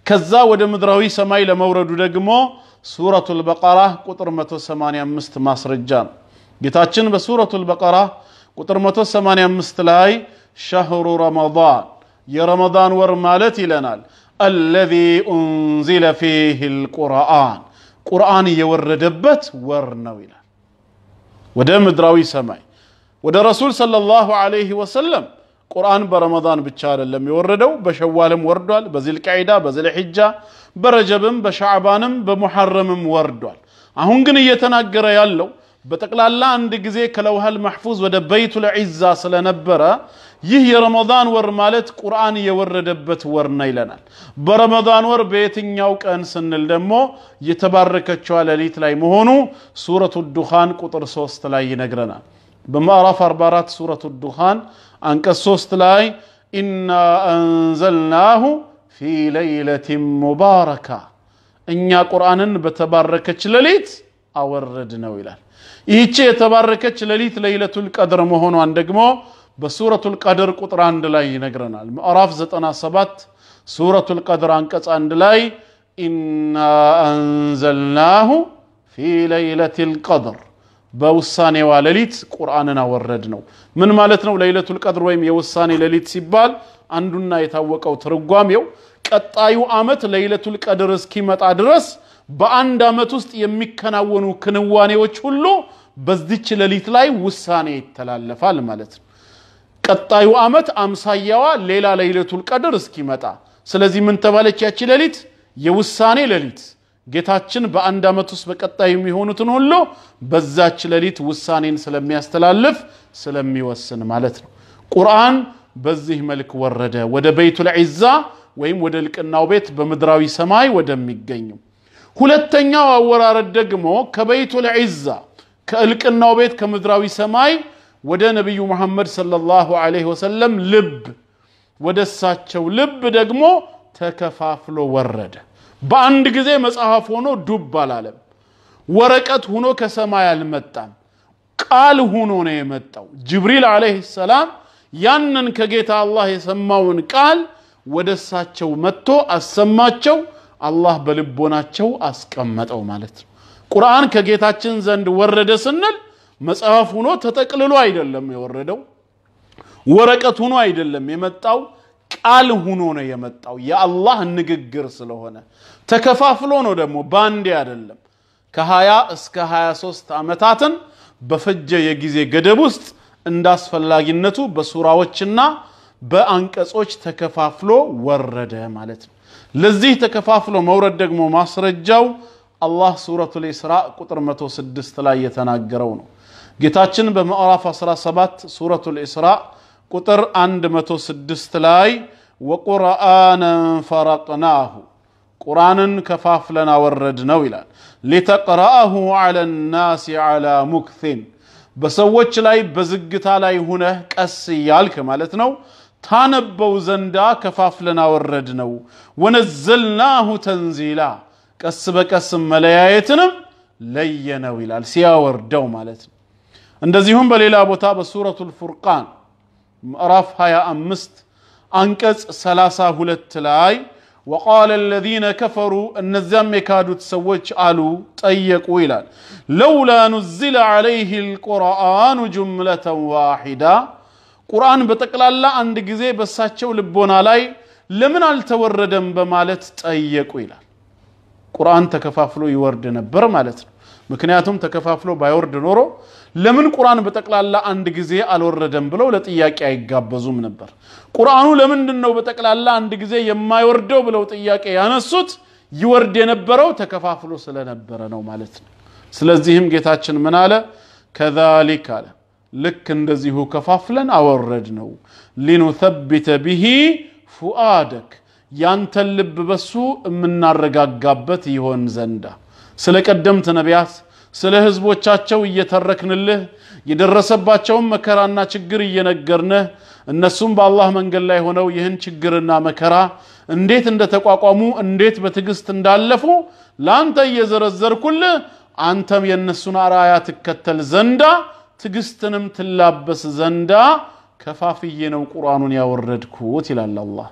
ከዛ ወደ ምድራዊ ሰማይ ለመውረዱ ደግሞ ሱረቱል በቀራ ቁጥር 185 ማስረጃ ነው። ጌታችን በሱረቱል በቀራ ቁጥር 185 ላይ ሸህሩ ረመዳን የረመዳን ወር ማለት ይለናል الذي أنزل فيه القرآن قرآن يوردبت ورنويلا ودم دراوي سماي ود رسول صلى الله عليه وسلم قرآن برمضان بتشار لم يوردو بشوالم وردوال بزل قعيدا بزل حجة برجبم بشعبانم بمحرمم وردوال أهون قنية تناقر يالو በጠቅላላ አንድ ጊዜ ከለውሃል ማሕፉዝ ወደ በይቱል ዒዛ ስለነበረ ይህ የረመዳን ወር ማለት ቁርአን የወረደበት ወር ነው ይለናል። በረመዳን ወር በየትኛው ቀን ስንል ደግሞ የተባረከችዋ ሌሊት ላይ መሆኑ ሱረቱ ዱኻን ቁጥር ሶስት ላይ ይነግረናል። በምዕራፍ 44 ሱረቱ ዱኻን አንቀጽ ሶስት ላይ ኢና አንዘልናሁ ፊ ለይለቲን ሙባረካ እኛ ቁርአንን በተባረከች ሌሊት አወረድ ነው ይላል። ይህቺ የተባረከች ሌሊት ለይለቱል ቀድር መሆኗን ደግሞ በሱረቱል ቀድር ቁጥር አንድ ላይ ይነግረናል። ምዕራፍ 97 ሱረቱል ቀድር አንቀጽ አንድ ላይ ኢና አንዘልናሁ ፊ ለይለቲል ቀድር በውሳኔዋ ሌሊት ቁርአንን አወረድ ነው። ምን ማለት ነው? ለይለቱል ቀድር ወይም የውሳኔ ሌሊት ሲባል አንዱና የታወቀው ትርጓሜው ቀጣዩ ዓመት ለይለቱል ቀድር እስኪመጣ ድረስ በአንድ ዓመት ውስጥ የሚከናወኑ ክንዋኔዎች ሁሉ በዚች ሌሊት ላይ ውሳኔ ይተላለፋል ማለት ነው። ቀጣዩ ዓመት አምሳያዋ ሌላ ለይለቱል ቀድር እስኪመጣ። ስለዚህ ምን ተባለች ያቺ ሌሊት? የውሳኔ ሌሊት። ጌታችን በአንድ ዓመት ውስጥ በቀጣይ የሚሆኑትን ሁሉ በዛች ሌሊት ውሳኔን ስለሚያስተላልፍ ስለሚወስን ማለት ነው። ቁርአን በዚህ መልክ ወረደ ወደ በይቱል ዒዛ ወይም ወደ ልቅናው ቤት በምድራዊ ሰማይ ወደሚገኘው ሁለተኛው አወራረድ ደግሞ ከበይቱል ዒዛ ከእልቅናው ቤት ከምድራዊ ሰማይ ወደ ነቢዩ መሐመድ ሰለላሁ ዐለይሂ ወሰለም ልብ ወደ እሳቸው ልብ ደግሞ ተከፋፍሎ ወረደ። በአንድ ጊዜ መጽሐፍ ሆኖ ዱብ አላለም። ወረቀት ሆኖ ከሰማይ አልመጣም። ቃል ሆኖ ነው የመጣው። ጅብሪል ዐለይሂ ሰላም ያንን ከጌታ አላህ የሰማውን ቃል ወደ እሳቸው መጥቶ አሰማቸው። አላህ በልቦናቸው አስቀመጠው ማለት ነው። ቁርአን ከጌታችን ዘንድ ወረደ ስንል መጽሐፍ ሆኖ ተጠቅልሎ አይደለም የወረደው፣ ወረቀት ሆኖ አይደለም የመጣው፣ ቃል ሆኖ ነው የመጣው። የአላህ ንግግር ስለሆነ ተከፋፍሎ ነው ደግሞ ባንዴ አይደለም። ከ20 እስከ 23 ዓመታትን በፈጀ የጊዜ ገደብ ውስጥ እንዳስፈላጊነቱ በሱራዎችና በአንቀጾች ተከፋፍሎ ወረደ ማለት ነው። ለዚህ ተከፋፍሎ መውረድ ደግሞ ማስረጃው አላህ ሱረቱል ኢስራእ ቁጥር 106 ላይ የተናገረው ነው። ጌታችን በምዕራፍ 17 ሱረቱል ኢስራእ ቁጥር 106 ላይ ወቁርአንን ፈረቅናሁ ቁርአንን ከፋፍለን አወረድ ነው ይላል። ሊተቅረአሁ ዐለ ናሲ ዐላ ሙክሲን በሰዎች ላይ በዝግታ ላይ ሁነህ ቀስ እያልክ ማለት ነው ታነበው ዘንዳ ከፋፍለን አወረድነው ወነዘልናሁ ተንዚላ ቀስ በቀስም መለያየትንም ለየነው ይላል ሲያወርደው ማለት ነው እንደዚሁም በሌላ ቦታ በሱረቱ ልፉርቃን ምዕራፍ 25 አንቀጽ 32 ላይ وقال الذين كفروا እነዚያም የካዱት ሰዎች አሉ ጠየቁ ይላል ለውላ ኑዝለ عليه القرآن جملة واحدة ቁርአን በጠቅላላ አንድ ጊዜ በእሳቸው ልቦና ላይ ለምን አልተወረደም በማለት ጠየቁ ይላል። ቁርአን ተከፋፍሎ ይወርድ ነበር ማለት ነው። ምክንያቱም ተከፋፍሎ ባይወርድ ኖሮ ለምን ቁርአን በጠቅላላ አንድ ጊዜ አልወረደም ብለው ለጥያቄ አይጋበዙም ነበር። ቁርአኑ ለምንድን ነው በጠቅላላ አንድ ጊዜ የማይወርደው ብለው ጥያቄ ያነሱት? ይወርድ የነበረው ተከፋፍሎ ስለነበረ ነው ማለት ነው። ስለዚህም ጌታችን ምን አለ? ከዛሊክ አለ ልክ እንደዚሁ ከፋፍለን አወረድ ነው ሊኑተቢተ ብሂ ፉአደክ ያንተን ልብ በሱ የምናረጋጋበት ይሆን ዘንዳ ስለ ቀደምት ነቢያት ስለ ህዝቦቻቸው እየተረክንልህ የደረሰባቸውን መከራና ችግር እየነገርንህ እነሱም በአላህ መንገድ ላይ ሆነው ይህን ችግርና መከራ እንዴት እንደተቋቋሙ እንዴት በትዕግስት እንዳለፉ ለአንተ እየዘረዘርኩልህ አንተም የእነሱን አርአያ ትከተል ዘንዳ ትግስትንም ትላበስ ዘንዳ ከፋፍዬ ነው ቁርአኑን ያወረድኩት ይላል አላህ።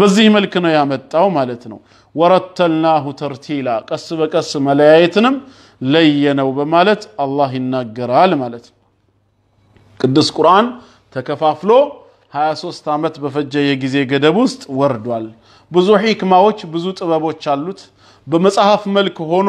በዚህ መልክ ነው ያመጣው ማለት ነው። ወረተልናሁ ተርቲላ ቀስ በቀስ መለያየትንም ለየነው በማለት አላህ ይናገራል ማለት ነው። ቅዱስ ቁርአን ተከፋፍሎ 23 ዓመት በፈጀ የጊዜ ገደብ ውስጥ ወርዷል። ብዙ ሂክማዎች፣ ብዙ ጥበቦች አሉት። በመጽሐፍ መልክ ሆኖ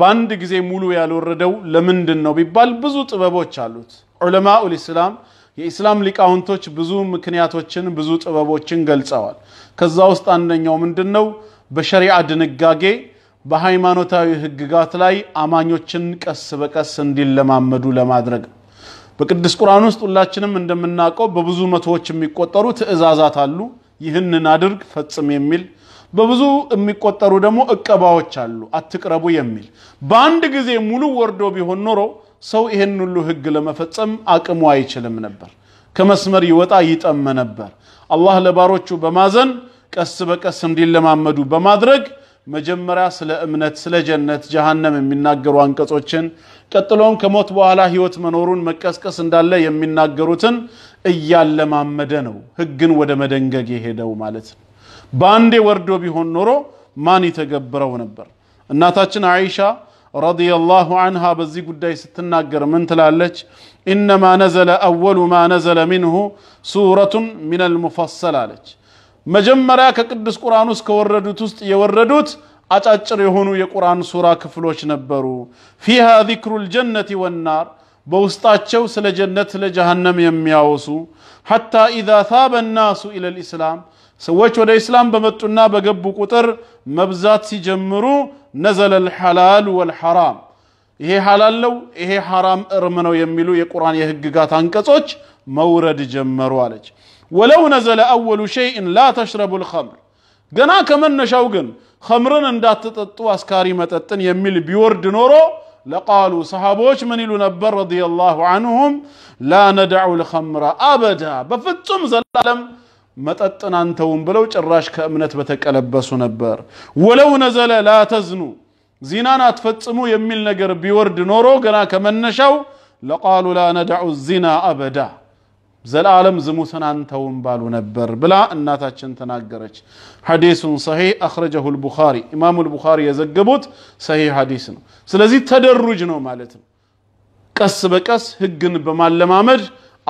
በአንድ ጊዜ ሙሉ ያልወረደው ለምንድን ነው ቢባል ብዙ ጥበቦች አሉት። ዑለማኡል ኢስላም የኢስላም ሊቃውንቶች ብዙ ምክንያቶችን ብዙ ጥበቦችን ገልጸዋል። ከዛ ውስጥ አንደኛው ምንድን ነው? በሸሪዓ ድንጋጌ በሃይማኖታዊ ህግጋት ላይ አማኞችን ቀስ በቀስ እንዲለማመዱ ለማድረግ በቅዱስ ቁርአን ውስጥ ሁላችንም እንደምናውቀው በብዙ መቶዎች የሚቆጠሩ ትእዛዛት አሉ። ይህንን አድርግ ፈጽም የሚል በብዙ የሚቆጠሩ ደግሞ እቀባዎች አሉ አትቅረቡ የሚል በአንድ ጊዜ ሙሉ ወርዶ ቢሆን ኖሮ ሰው ይህን ሁሉ ህግ ለመፈጸም አቅሙ አይችልም ነበር ከመስመር ይወጣ ይጠመ ነበር አላህ ለባሮቹ በማዘን ቀስ በቀስ እንዲለማመዱ በማድረግ መጀመሪያ ስለ እምነት ስለ ጀነት ጀሃነም የሚናገሩ አንቀጾችን ቀጥሎም ከሞት በኋላ ህይወት መኖሩን መቀስቀስ እንዳለ የሚናገሩትን እያለማመደ ነው ህግን ወደ መደንገግ የሄደው ማለት ነው በአንዴ ወርዶ ቢሆን ኖሮ ማን የተገበረው ነበር? እናታችን አይሻ ረዲየላሁ አንሃ በዚህ ጉዳይ ስትናገር ምን ትላለች? ኢነማ ነዘለ አወሉ ማ ነዘለ ሚንሁ ሱረቱን ሚነል ሙፈሰል አለች። መጀመሪያ ከቅዱስ ቁርአን ውስጥ ከወረዱት ውስጥ የወረዱት አጫጭር የሆኑ የቁርአን ሱራ ክፍሎች ነበሩ። ፊሃ ዚክሩ ልጀነቲ ወናር በውስጣቸው ስለ ጀነት ስለ ጀሃነም የሚያወሱ ሐታ ኢዛ ታበ ናሱ ኢለል ኢስላም سواج ولا إسلام بمتنا بجب كتر مبزات سي جمرو نزل الحلال والحرام إيه حلال لو إيه حرام إرمنو يميلو يقران يهجقات أنكسوش مورد جمرو عليك ولو نزل أول شيء لا تشرب الخمر قنا كمن نشوقن خمرن اندات تتواس أسكاري متتن يميل بيورد نورو لقالوا صحابوش من يلو رضي الله عنهم لا ندعو الخمر أبدا بفتم زلالم መጠጥን አንተውም ብለው ጭራሽ ከእምነት በተቀለበሱ ነበር። ወለው ነዘለ ላተዝኑ ዚናን አትፈጽሙ የሚል ነገር ቢወርድ ኖሮ ገና ከመነሻው ለቃሉ ላ ነዳዑ ዚና አበዳ ዘላለም ዝሙትን አንተውን ባሉ ነበር ብላ እናታችን ተናገረች። ሐዲሱን ሰሒሕ አኽረጀሁ ልቡኻሪ ኢማሙ ልቡኻሪ የዘገቡት ሰሒህ ሐዲስ ነው። ስለዚህ ተደሩጅ ነው ማለት ነው። ቀስ በቀስ ህግን በማለማመድ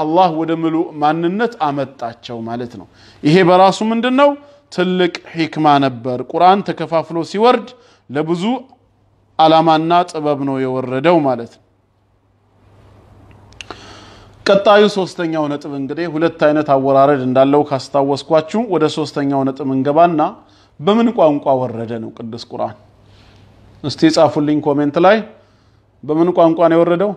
አላህ ወደ ምሉ ማንነት አመጣቸው ማለት ነው። ይሄ በራሱ ምንድን ነው ትልቅ ሂክማ ነበር። ቁርአን ተከፋፍሎ ሲወርድ ለብዙ ዓላማና ጥበብ ነው የወረደው ማለት ነው። ቀጣዩ ሶስተኛው ነጥብ እንግዲህ ሁለት አይነት አወራረድ እንዳለው ካስታወስኳችሁ ወደ ሶስተኛው ነጥብ እንገባና በምን ቋንቋ ወረደ ነው ቅዱስ ቁርአን? እስቲ ጻፉልኝ ኮሜንት ላይ በምን ቋንቋ ነው የወረደው?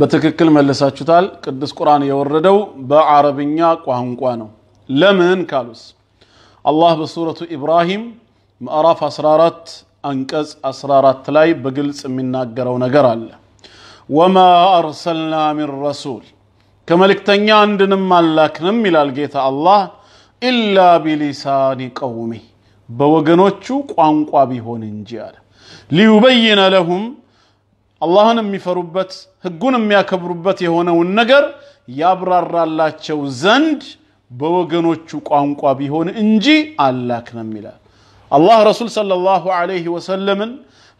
በትክክል መልሳችሁታል። ቅዱስ ቁርአን የወረደው በአረብኛ ቋንቋ ነው። ለምን ካሉስ አላህ በሱረቱ ኢብራሂም ምዕራፍ 14 አንቀጽ 14 ላይ በግልጽ የሚናገረው ነገር አለ። ወማ አርሰልና ሚን ረሱል ከመልእክተኛ አንድንም አላክንም ይላል ጌታ አላህ ኢላ ቢሊሳኒ ቀውሚ በወገኖቹ ቋንቋ ቢሆን እንጂ አለ ሊዩበይነ ለሁም አላህን የሚፈሩበት ህጉን የሚያከብሩበት የሆነውን ነገር ያብራራላቸው ዘንድ በወገኖቹ ቋንቋ ቢሆን እንጂ አላክንም ይላል አላህ ረሱል ሰለላሁ ዐለይሂ ወሰለምን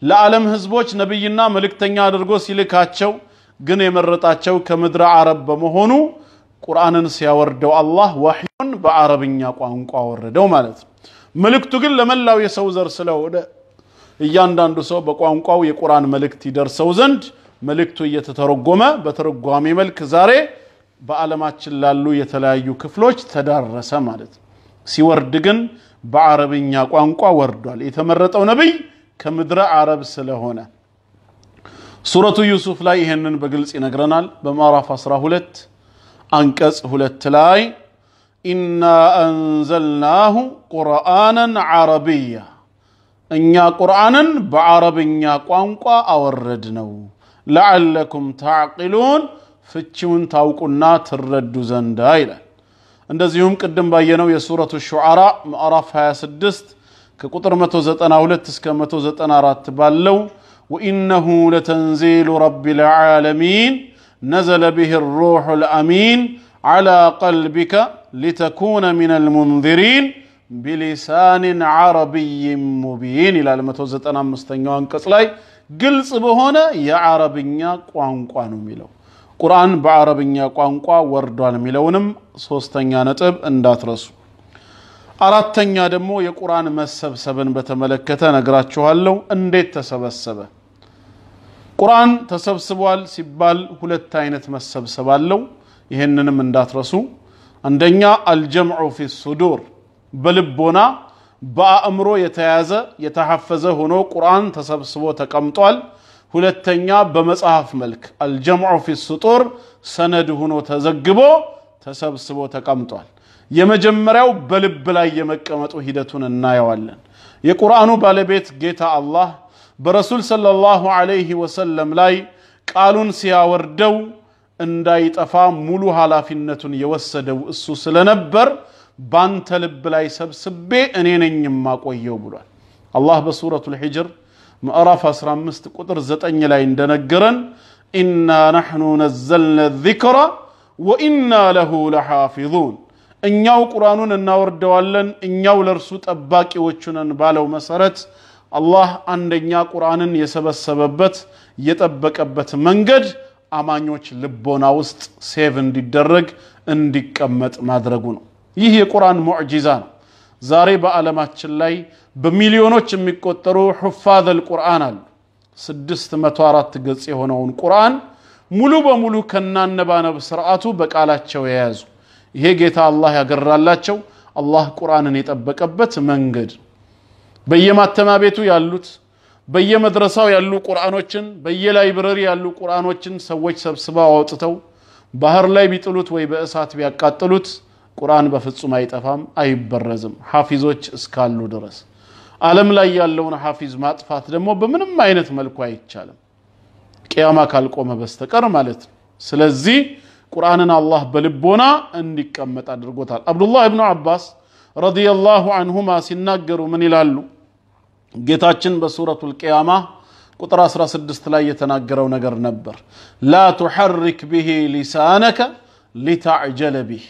ለዓለም ህዝቦች ነቢይና መልእክተኛ አድርጎ ሲልካቸው ግን የመረጣቸው ከምድረ አረብ በመሆኑ ቁርአንን ሲያወርደው አላህ ወሕዩን በአረብኛ ቋንቋ ወረደው ማለት ነው መልእክቱ ግን ለመላው የሰው ዘር ስለሆነ እያንዳንዱ ሰው በቋንቋው የቁርአን መልእክት ይደርሰው ዘንድ መልእክቱ እየተተረጎመ በተረጓሚ መልክ ዛሬ በዓለማችን ላሉ የተለያዩ ክፍሎች ተዳረሰ ማለት ነው። ሲወርድ ግን በአረብኛ ቋንቋ ወርዷል። የተመረጠው ነቢይ ከምድረ አረብ ስለሆነ ሱረቱ ዩሱፍ ላይ ይህንን በግልጽ ይነግረናል። በምዕራፍ 12 አንቀጽ ሁለት ላይ ኢና አንዘልናሁ ቁርአናን ዓረብያ إنيا قرآنا بعرب إنيا قوانقوا أوردنو لعلكم تعقلون فتشون تاوكونا تردو زندايلا اندازيوم قدن باينو يسورة الشعراء مأراف هيا سدست كقطر متوزتنا ولتسك متوزتنا راتبالو وإنه لتنزيل رب العالمين نزل به الروح الأمين على قلبك لتكون من المنذرين ቢሊሳንን ዓረብይን ሙቢን ይላል 195ኛው አንቀጽ ላይ ግልጽ በሆነ የዓረብኛ ቋንቋ ነው የሚለው ቁርአን በአረብኛ ቋንቋ ወርዷል የሚለውንም ሶስተኛ ነጥብ እንዳትረሱ። አራተኛ ደግሞ የቁርአን መሰብሰብን በተመለከተ ነግራችኋለሁ። እንዴት ተሰበሰበ? ቁርአን ተሰብስቧል ሲባል ሁለት አይነት መሰብሰብ አለው። ይህንንም እንዳትረሱ። አንደኛ አልጀምዑ ፊ ሱዱር بلبونا بأمرو يتيازة يتحفزة هنو قرآن تسبسبو تكامتوال هلتنيا بمصحف ملك الجمع في السطور سند هنو تزقبو تسبسبو تكامتوال يمجمراو بلبلا يمكامتو هيدتون النايوالن يقرآنو بالبيت جيتا الله برسول صلى الله عليه وسلم لاي قالون سياوردو انداي افا ملوها لا فينتون يوسدو السوس لنبر ባንተ ልብ ላይ ሰብስቤ እኔ ነኝ የማቆየው ብሏል። አላህ በሱረቱል ሂጅር ምዕራፍ 15 ቁጥር 9 ላይ እንደነገረን ኢና ናሕኑ ነዘልነ ዚክራ ወኢና ለሁ ለሓፊዙን፣ እኛው ቁርአኑን እናወርደዋለን እኛው ለእርሱ ጠባቂዎቹነን ባለው መሰረት አላህ አንደኛ ቁርአንን የሰበሰበበት የጠበቀበት መንገድ አማኞች ልቦና ውስጥ ሴቭ እንዲደረግ እንዲቀመጥ ማድረጉ ነው። ይህ የቁርአን ሙዕጂዛ ነው። ዛሬ በዓለማችን ላይ በሚሊዮኖች የሚቆጠሩ ሑፋዘል ቁርአን አሉ። ስድስት ገጽ የሆነውን ቁርአን ሙሉ በሙሉ ከናነባነብ ስርዓቱ በቃላቸው የያዙ ይሄ ጌታ አላህ ያገራላቸው አላህ ቁርአንን የጠበቀበት መንገድ በየማተማ ቤቱ ያሉት በየመድረሳው ያሉ ቁርአኖችን በየላይብረሪ ያሉ ቁርአኖችን ሰዎች ሰብስበው አውጥተው ባህር ላይ ቢጥሉት ወይ በእሳት ቢያቃጥሉት ቁርአን በፍጹም አይጠፋም፣ አይበረዝም ሐፊዞች እስካሉ ድረስ። ዓለም ላይ ያለውን ሐፊዝ ማጥፋት ደግሞ በምንም አይነት መልኩ አይቻልም፣ ቅያማ ካልቆመ በስተቀር ማለት ነው። ስለዚህ ቁርአንን አላህ በልቦና እንዲቀመጥ አድርጎታል። አብዱላህ ብኑ አባስ ረዲየላሁ አንሁማ ሲናገሩ ምን ይላሉ? ጌታችን በሱረቱል ቅያማ ቁጥር 16 ላይ የተናገረው ነገር ነበር። ላ ቱሐሪክ ብሂ ሊሳነከ ሊታዕጀለ ብህ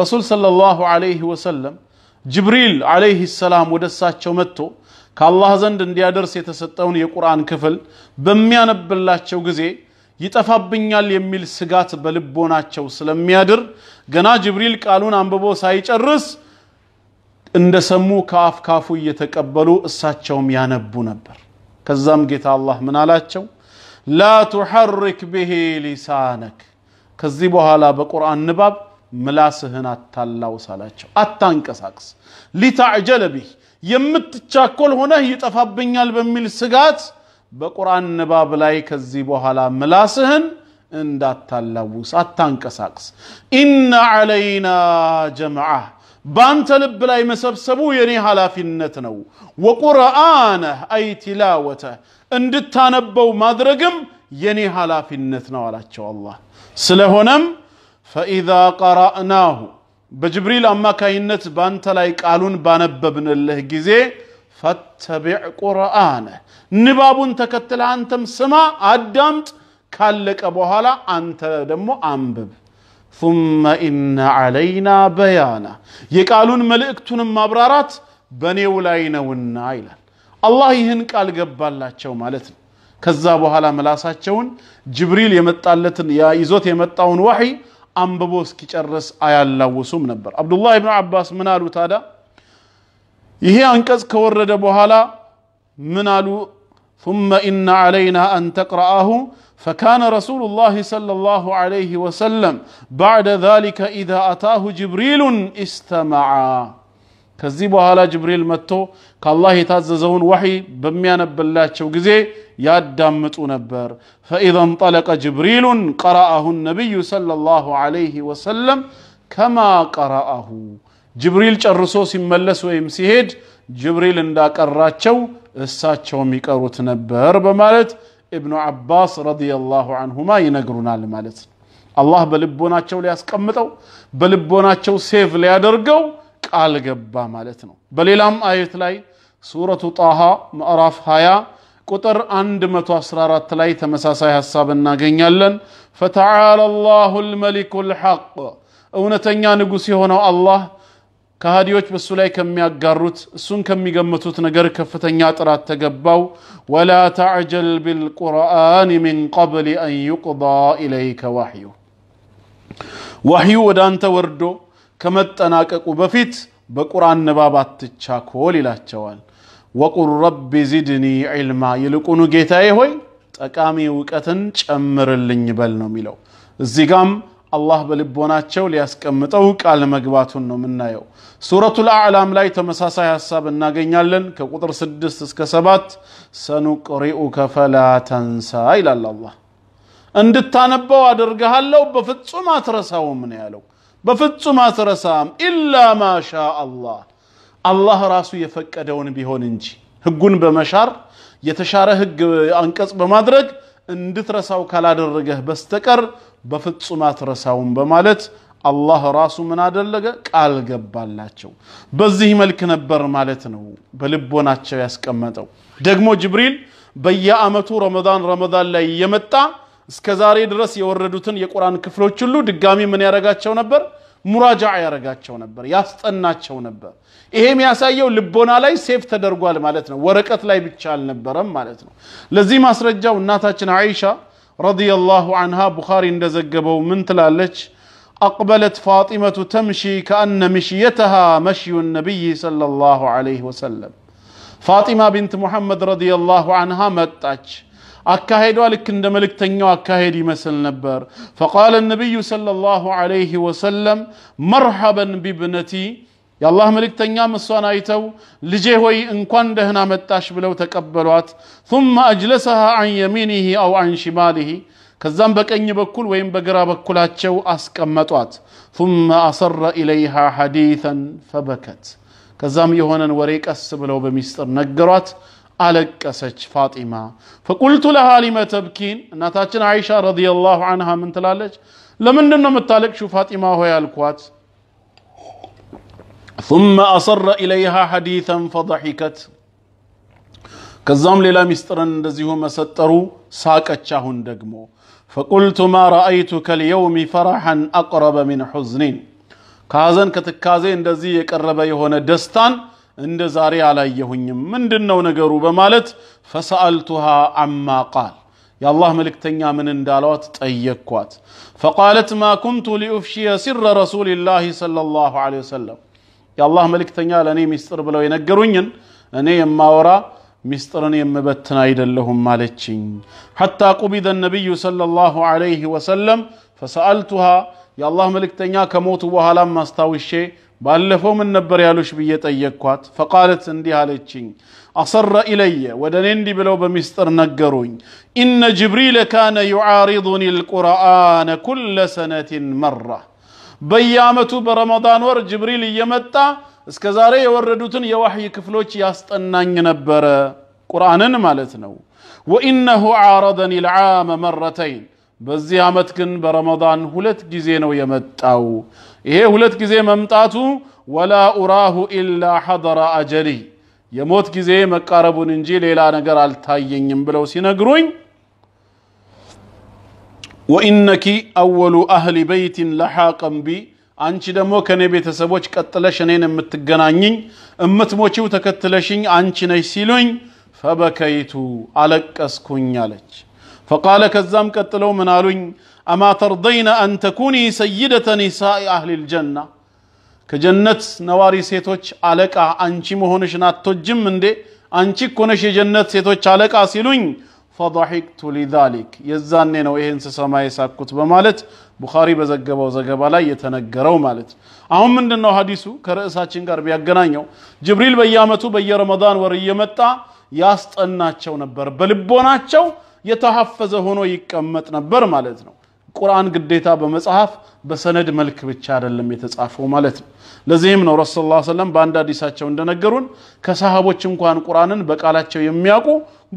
ረሱል ሰለላሁ ዐለይሂ ወሰለም ጅብሪል ዐለይሂ ሰላም ወደ እሳቸው መጥቶ ከአላህ ዘንድ እንዲያደርስ የተሰጠውን የቁርአን ክፍል በሚያነብላቸው ጊዜ ይጠፋብኛል የሚል ስጋት በልቦናቸው ስለሚያድር ገና ጅብሪል ቃሉን አንብቦ ሳይጨርስ እንደሰሙ ከአፍ ካፉ እየተቀበሉ እሳቸውም ያነቡ ነበር። ከዛም ጌታ አላህ ምን አላቸው? ላ ቱሐርክ ብሂ ሊሳነክ ከዚህ በኋላ በቁርአን ንባብ ምላስህን አታላውስ አላቸው። አታንቀሳቅስ ሊታዕጀለ ቢህ የምትቻኮል ሆነህ ይጠፋብኛል በሚል ስጋት በቁርአን ንባብ ላይ ከዚህ በኋላ ምላስህን እንዳታላውስ አታንቀሳቅስ። ኢነ ዐለይና ጀምዓህ በአንተ ልብ ላይ መሰብሰቡ የኔ ኃላፊነት ነው። ወቁርአነህ አይ ቲላወተህ እንድታነበው ማድረግም የኔ ኃላፊነት ነው አላቸው አላህ ስለሆነም فإذا قرأناه بجبريل أما كاينت بانتا لايك آلون بانببن الله جزي فاتبع قرآنه نبابون تكتل أنتم سما أدمت كالك أبوها هلا أنت دمو أنبب ثم إن علينا بيانا يكالون ملئكتون مبرارات بني ولاينا والنايلة الله يهن قال قبال الله شو مالتن كذابو هلا ملاسات شون جبريل يمتالتن يا إيزوت يمتعون وحي አንብቦ እስኪጨርስ الله وسوم نبر عبد الله بن عباس منالو تادا يهي أنكز كورد بوهالا منالو ثم إن علينا أن تقرأه فكان رسول الله صلى الله عليه وسلم بعد ذلك إذا أتاه جبريل استمعا ከዚህ በኋላ ጅብሪል መጥቶ ከአላህ የታዘዘውን ወሕይ በሚያነብላቸው ጊዜ ያዳምጡ ነበር። ፈኢዘ እንጠለቀ ጅብሪሉን ቀረአሁ ነቢዩ ሰለላሁ ዐለይሂ ወሰለም ከማ ቀረአሁ ጅብሪል ጨርሶ ሲመለስ ወይም ሲሄድ ጅብሪል እንዳቀራቸው እሳቸው የሚቀሩት ነበር በማለት ኢብኑ ዓባስ ረዲየላሁ ዐንሁማ ይነግሩናል ማለት ነው። አላህ በልቦናቸው ሊያስቀምጠው በልቦናቸው ሴቭ ሊያደርገው ቃል ገባ ማለት ነው በሌላም አየት ላይ ሱረቱ ጣሃ ምዕራፍ 20 ቁጥር 114 ላይ ተመሳሳይ ሐሳብ እናገኛለን ፈተዓላ አላሁ ልመሊኩ ልሐቅ እውነተኛ ንጉሥ የሆነው አላህ ከሃዲዎች በእሱ ላይ ከሚያጋሩት እሱን ከሚገምቱት ነገር ከፍተኛ ጥራት ተገባው ወላ ተዕጀል ቢልቁርአን ሚን ቀብል አን ዩቅዳ ኢለይከ ዋሕዩ ዋሕዩ ወደ አንተ ወርዶ ከመጠናቀቁ በፊት በቁርአን ንባብ አትቻኮል ይላቸዋል። ወቁል ረቢ ዚድኒ ዒልማ ይልቁኑ ጌታዬ ሆይ ጠቃሚ እውቀትን ጨምርልኝ በል ነው የሚለው። እዚህ ጋም አላህ በልቦናቸው ሊያስቀምጠው ቃል መግባቱን ነው የምናየው። ሱረቱል አዕላም ላይ ተመሳሳይ ሀሳብ እናገኛለን። ከቁጥር ስድስት እስከ ሰባት ሰኑቅሪኡከ ፈላ ተንሳ ይላል አላህ። እንድታነባው አደርግሃለሁ በፍጹም አትረሳውም ነው ያለው። በፍጹም አትረሳም። ኢላ ማሻ አላህ አላህ ራሱ የፈቀደውን ቢሆን እንጂ ህጉን በመሻር የተሻረ ህግ አንቀጽ በማድረግ እንድትረሳው ካላደረገህ በስተቀር በፍጹም አትረሳውም በማለት አላህ ራሱ ምን አደረገ? ቃል ገባላቸው። በዚህ መልክ ነበር ማለት ነው በልቦናቸው ያስቀመጠው። ደግሞ ጅብሪል በየአመቱ ረመዳን ረመዳን ላይ እየመጣ እስከ ዛሬ ድረስ የወረዱትን የቁርአን ክፍሎች ሁሉ ድጋሚ ምን ያደረጋቸው ነበር? ሙራጃ ያደረጋቸው ነበር፣ ያስጠናቸው ነበር። ይሄ የሚያሳየው ልቦና ላይ ሴፍ ተደርጓል ማለት ነው፣ ወረቀት ላይ ብቻ አልነበረም ማለት ነው። ለዚህ ማስረጃው እናታችን አይሻ ረዲየላሁ አንሃ ቡኻሪ እንደዘገበው ምን ትላለች? አቅበለት ፋጢመቱ ተምሺ ከአነ ምሽየተሃ መሽዩ ነቢይ ሰለላሁ ዐለይሂ ወሰለም። ፋጢማ ቢንት ሙሐመድ ረዲየላሁ አንሃ መጣች أكاهيد ولك كند ملك تنيو أكاهيد مثل نبر فقال النبي صلى الله عليه وسلم مرحبا بابنتي يا الله ملك تنيا مسوان ايتو لجيهوي ان كان دهنا متاش بلو تكبلوات ثم اجلسها عن يمينه او عن شماله كزام بك اني بكل وين بقرا بكل هاتشو اسكمتوات ثم اصر اليها حديثا فبكت كزام يهونا وريك اسبلو بمستر نقروات አለቀሰች ፋጢማ ፈቁልቱ ለሃ ሊመ ተብኪን እናታችን አይሻ ረዲየላሁ አንሃ ምን ትላለች ለምንድን ነው የምታለቅሽው ፋጢማ ሆይ አልኳት ثم أصر إليها حديثا فضحكت كزام ليلا مسترن ندزيه مسترو ساكتشه دقمو فقلت ما رأيتك اليوم فرحا أقرب من حزنين كازن كتكازين دزي يقرب يهون دستان እንደ ዛሬ አላየሁኝም ምንድን ነው ነገሩ በማለት ፈሰአልቱሃ አማ ቃል የአላህ መልእክተኛ ምን እንዳሏት ጠየቅኳት ፈቃለት ማ ኩንቱ ሊኡፍሺየ ሲረ ረሱልላህ ሰለላሁ ዐለይሂ ወሰለም የአላህ መልእክተኛ ለእኔ ሚስጥር ብለው የነገሩኝን እኔ የማወራ ሚስጥርን የምበትን አይደለሁም አለችኝ ሐታ ቁቢደ ነቢዩ ሰለላሁ ዐለይሂ ወሰለም ፈሰአልቱሃ የአላህ መልእክተኛ ከሞቱ በኋላም አስታውሼ باللفو من نبر يالوش بيت أيكوات فقالت اندي هالتشين أصر إلي ودنين اندي بلو بمستر نقرون إن جبريل كان يعارضني القرآن كل سنة مرة بيامة برمضان ور جبريل يمتا اسكزاري وردوتن يوحي كفلوش يستنان ينبر قرآن مالتنو وإنه عارضني العام مرتين በዚህ ዓመት ግን በረመዳን ሁለት ጊዜ ነው የመጣው። ይሄ ሁለት ጊዜ መምጣቱ ወላ ኡራሁ ኢላ ሐደረ አጀሊ የሞት ጊዜ መቃረቡን እንጂ ሌላ ነገር አልታየኝም ብለው ሲነግሩኝ ወኢነኪ አወሉ አህሊ በይትን ለሓቀም ቢ አንቺ ደግሞ ከእኔ ቤተሰቦች ቀጥለሽ እኔን የምትገናኝኝ እምትሞቺው ተከትለሽኝ አንቺ ነሽ ሲሉኝ ፈበከይቱ አለቀስኩኝ አለች። ፈቃለ ከዛም ቀጥለው ምን አሉኝ አማ ተርደይነ አን ተኩኒ ሰይደተ ኒሳኢ አህሊ ልጀና ከጀነት ነዋሪ ሴቶች አለቃ አንቺ መሆንሽን አትወጅም እንዴ አንቺ እኮ የጀነት ሴቶች አለቃ ሲሉኝ ፈضحكت لذلك የዛኔ ነው ይሄን ስሰማ የሳቅኩት በማለት ቡኻሪ በዘገበው ዘገባ ላይ የተነገረው ማለት አሁን ምንድነው ሀዲሱ ከርዕሳችን ጋር ቢያገናኘው ጅብሪል በየአመቱ በየረመዳን ወር እየመጣ ያስጠናቸው ነበር በልቦናቸው የተሐፈዘ ሆኖ ይቀመጥ ነበር ማለት ነው። ቁርአን ግዴታ በመጽሐፍ በሰነድ መልክ ብቻ አይደለም የተጻፈው ማለት ነው። ለዚህም ነው ረሱል ላ ሰለም በአንድ አዲሳቸው እንደነገሩን ከሰሃቦች እንኳን ቁርአንን በቃላቸው የሚያውቁ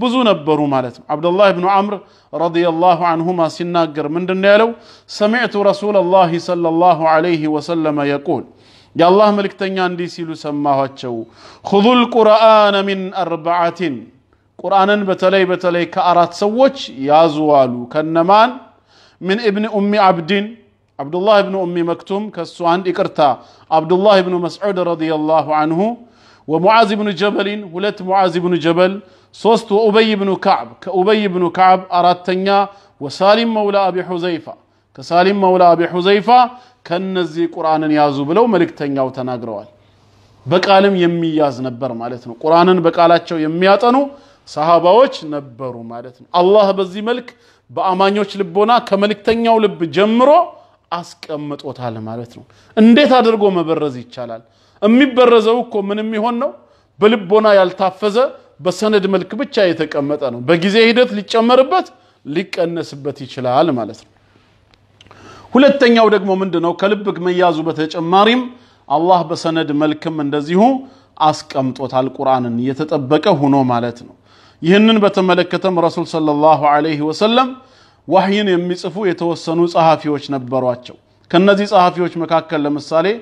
ብዙ ነበሩ ማለት ነው። አብዱላህ ብኑ አምር ረዲየላሁ አንሁማ ሲናገር ምንድን ያለው? ሰሚዕቱ ረሱለላሂ ሰለላሁ ዐለይሂ ወሰለመ የቁል የአላህ መልእክተኛ እንዲህ ሲሉ ሰማኋቸው፣ ሁዙል ቁርአነ ሚን አርባዓቲን? ቁርአንን በተለይ በተለይ ከአራት ሰዎች ያዙ አሉ ከነማን ምን እብን ኡሚ አብድን አብዱላህ ብኑ ኡሚ መክቱም ከሱ አንድ ይቅርታ አብዱላህ ብኑ መስዑድ ረዲየላሁ አንሁ ومعاذ بن جبل ሁለት معاذ بن جبل ሶስት وأبي بن كعب كأبي بن كعب አራተኛ وسالم مولى أبي حذيفة كسالم مولى أبي حذيفة ከነዚህ ቁርአንን ያዙ ብለው መልእክተኛው ተናግረዋል በቃልም የሚያዝ ነበር ማለት ነው ቁርአንን በቃላቸው የሚያጠኑ ሰሃባዎች ነበሩ ማለት ነው። አላህ በዚህ መልክ በአማኞች ልቦና ከመልእክተኛው ልብ ጀምሮ አስቀምጦታል ማለት ነው። እንዴት አድርጎ መበረዝ ይቻላል? የሚበረዘው እኮ ምን የሚሆን ነው? በልቦና ያልታፈዘ በሰነድ መልክ ብቻ የተቀመጠ ነው። በጊዜ ሂደት ሊጨመርበት ሊቀነስበት ይችላል ማለት ነው። ሁለተኛው ደግሞ ምንድነው ከልብ መያዙ በተጨማሪም አላህ በሰነድ መልክም እንደዚሁ አስቀምጦታል ቁርአንን የተጠበቀ ሆኖ ማለት ነው። يهنن بتملكتم رسول صلى الله عليه وسلم وحين يمصفو يتوسنو صحافيوش نبرواچو كنذي صحافيوش مكاكل لمثالي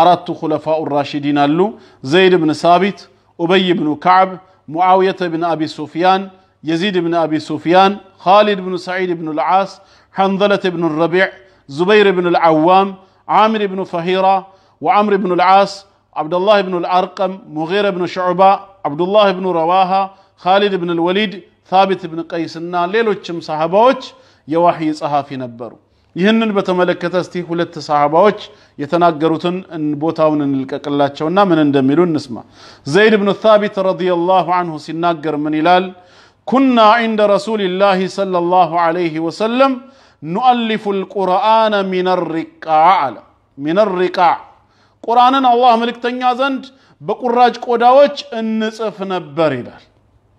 اراتو خلفاء الراشدين اللو زيد بن ثابت ابي بن كعب معاويه بن ابي سفيان يزيد بن ابي سفيان خالد بن سعيد بن العاص حنظله بن الربيع زبير بن العوام عامر بن فهيره وعمر بن العاص عبد الله بن الارقم مغير بن شعبه عبد الله بن رواها ካሊድ ብን ልወሊድ ታቢት ብን ቀይስና ሌሎችም ሰሃባዎች የዋህይ ጸሐፊ ነበሩ ይህንን በተመለከተ እስቲ ሁለት ሰሃባዎች የተናገሩትን ቦታውን እንልቀቅላቸውና ምን እንደሚሉ እንስማ ዘይድ ብኑ ታቢት ረዲየላሁ አንሁ ሲናገር ምን ይላል ኩና عند رسول الله صلى الله عليه وسلم نؤلف القرآن من الرقاع على من الرقاع ቁርአንን አላህ መልእክተኛ ዘንድ በቁራጭ ቆዳዎች እንጽፍ ነበር ይላል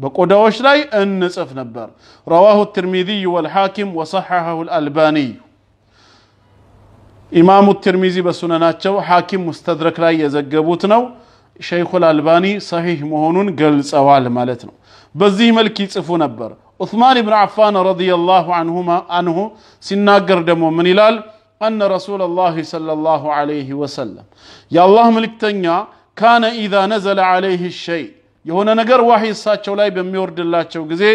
بقدوش لاي انصف نبر رواه الترمذي والحاكم وصححه الألباني إمام الترمذي بسنناتشو حاكم مستدرك لاي يزقبوت نو شيخ الألباني صحيح مهونون قلص أوال مالتنا بزي ملك يصفو نبر عثمان بن عفان رضي الله عنهما عنه سناقر دمو من الال أن رسول الله صلى الله عليه وسلم يا الله ملك تنيا كان إذا نزل عليه الشيء يهونا نجار واحد سات شولاي بميورد الله شو جزي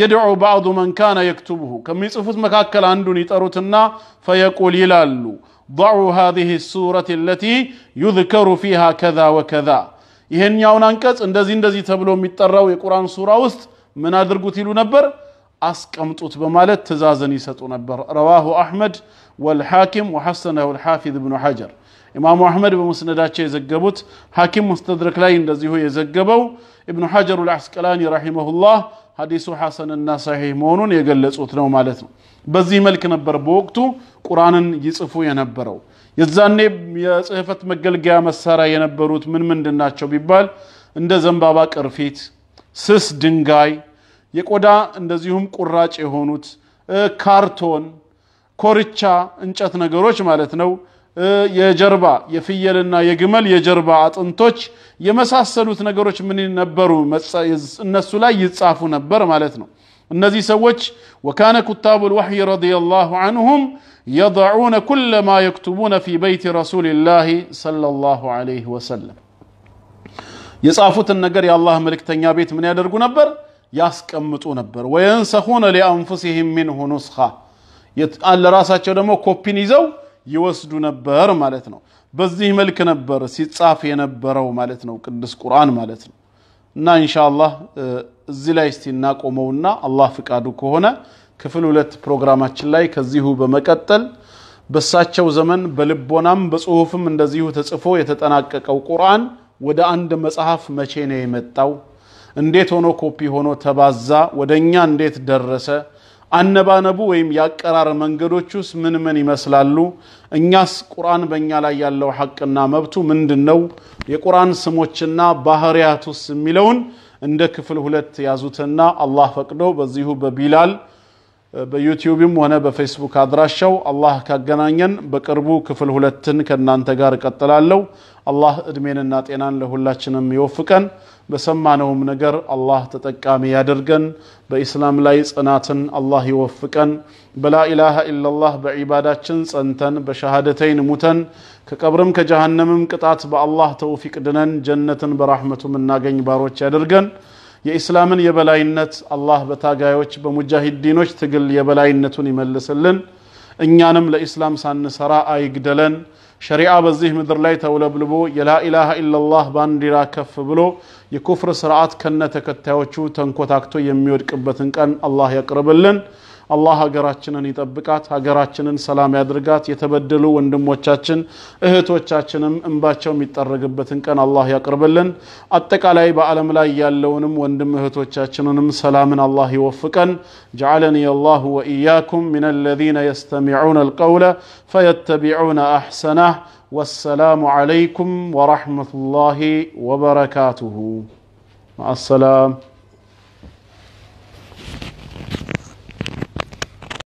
يدعو بعض من كان يكتبه كم يصفوس مكاكل عندو نيتاروتنا فيقول يلالو ضعوا هذه السورة التي يذكر فيها كذا وكذا يهن يهونا انكاس اندازي اندازي تبلو ميتارو يقران سورة وست من ادرقو تيلو نبر اسكم توتب مالت تزازني ستو نبر رواه احمد والحاكم وحسنه الحافظ ابن حجر ኢማሙ አሕመድ በሙስነዳቸው የዘገቡት ሐኪም ሙስተድረክ ላይ እንደዚሁ የዘገበው ኢብኑ ሐጀሩ ልአስቀላኒ ረሒመሁላህ ሐዲሱ ሐሰንና ሰሒህ መሆኑን የገለጹት ነው ማለት ነው። በዚህ መልክ ነበር በወቅቱ ቁርአንን ይጽፉ የነበረው። የዛኔ የጽህፈት መገልገያ መሳሪያ የነበሩት ምን ምንድን ናቸው ቢባል እንደ ዘንባባ ቅርፊት፣ ስስ ድንጋይ፣ የቆዳ እንደዚሁም ቁራጭ የሆኑት ካርቶን፣ ኮርቻ፣ እንጨት ነገሮች ማለት ነው። يا جربا يجربا يفيل لنا يجمل يجربا أنتوش يمسع السلوت نجروش من النبرو مس الناس لا يتصافون نبر مالتنا النزي سوتش وكان كتاب الوحي رضي الله عنهم يضعون كل ما يكتبون في بيت رسول الله صلى الله عليه وسلم يصافوت النجر يا الله ملك تنيا بيت من يدرقو نبر ياسك أمتو نبر وينسخون لأنفسهم منه نسخة يتقال لراسات شو دمو ይወስዱ ነበር ማለት ነው። በዚህ መልክ ነበር ሲጻፍ የነበረው ማለት ነው፣ ቅዱስ ቁርአን ማለት ነው። እና ኢንሻአላህ እዚህ ላይ እስቲ እናቆመውና አላህ ፍቃዱ ከሆነ ክፍል ሁለት ፕሮግራማችን ላይ ከዚሁ በመቀጠል በሳቸው ዘመን በልቦናም በጽሁፍም እንደዚሁ ተጽፎ የተጠናቀቀው ቁርአን ወደ አንድ መጽሐፍ መቼ ነው የመጣው? እንዴት ሆኖ ኮፒ ሆኖ ተባዛ? ወደኛ እንዴት ደረሰ? አነባነቡ ወይም የአቀራር መንገዶች ውስጥ ምን ምን ይመስላሉ? እኛስ ቁርአን በእኛ ላይ ያለው ሐቅና መብቱ ምንድን ነው? የቁርአን ስሞችና ባህሪያቱስ የሚለውን እንደ ክፍል ሁለት ያዙትና አላህ ፈቅዶ በዚሁ በቢላል በዩቲዩብም ሆነ በፌስቡክ አድራሻው አላህ ካገናኘን በቅርቡ ክፍል ሁለትን ከእናንተ ጋር እቀጥላለሁ። አላህ እድሜንና ጤናን ለሁላችንም ይወፍቀን። በሰማነውም ነገር አላህ ተጠቃሚ ያደርገን። በኢስላም ላይ ጽናትን አላህ ይወፍቀን። በላኢላሃ ኢላላህ በዒባዳችን ጸንተን በሸሃደተይን ሙተን ከቀብርም ከጀሃነምም ቅጣት በአላህ ተውፊቅ ድነን ጀነትን በራሕመቱ ምናገኝ ባሮች ያደርገን። የኢስላምን የበላይነት አላህ በታጋዮች በሙጃሂዲኖች ትግል የበላይነቱን ይመልስልን። እኛንም ለኢስላም ሳንሰራ አይግደለን። ሸሪዓ በዚህ ምድር ላይ ተውለብልቦ የላኢላሃ ኢላላህ ባንዲራ ከፍ ብሎ የኩፍር ስርዓት ከነ ተከታዮቹ ተንኮታክቶ የሚወድቅበትን ቀን አላህ ያቅርብልን። አላህ ሀገራችንን ይጠብቃት፣ ሀገራችንን ሰላም ያድርጋት። የተበደሉ ወንድሞቻችን እህቶቻችንም እንባቸው የሚጠረግበትን ቀን አላህ ያቅርብልን። አጠቃላይ በዓለም ላይ ያለውንም ወንድም እህቶቻችንንም ሰላምን አላህ ይወፍቀን። ጀዓለኒ አላሁ ወኢያኩም ሚን አለዚነ የስተሚዑነ አልቀውለ ፈየተቢዑነ አሕሰናህ። ወሰላሙ ዓለይኩም ወረሕመቱላሂ ወበረካቱሁ። ማአሰላም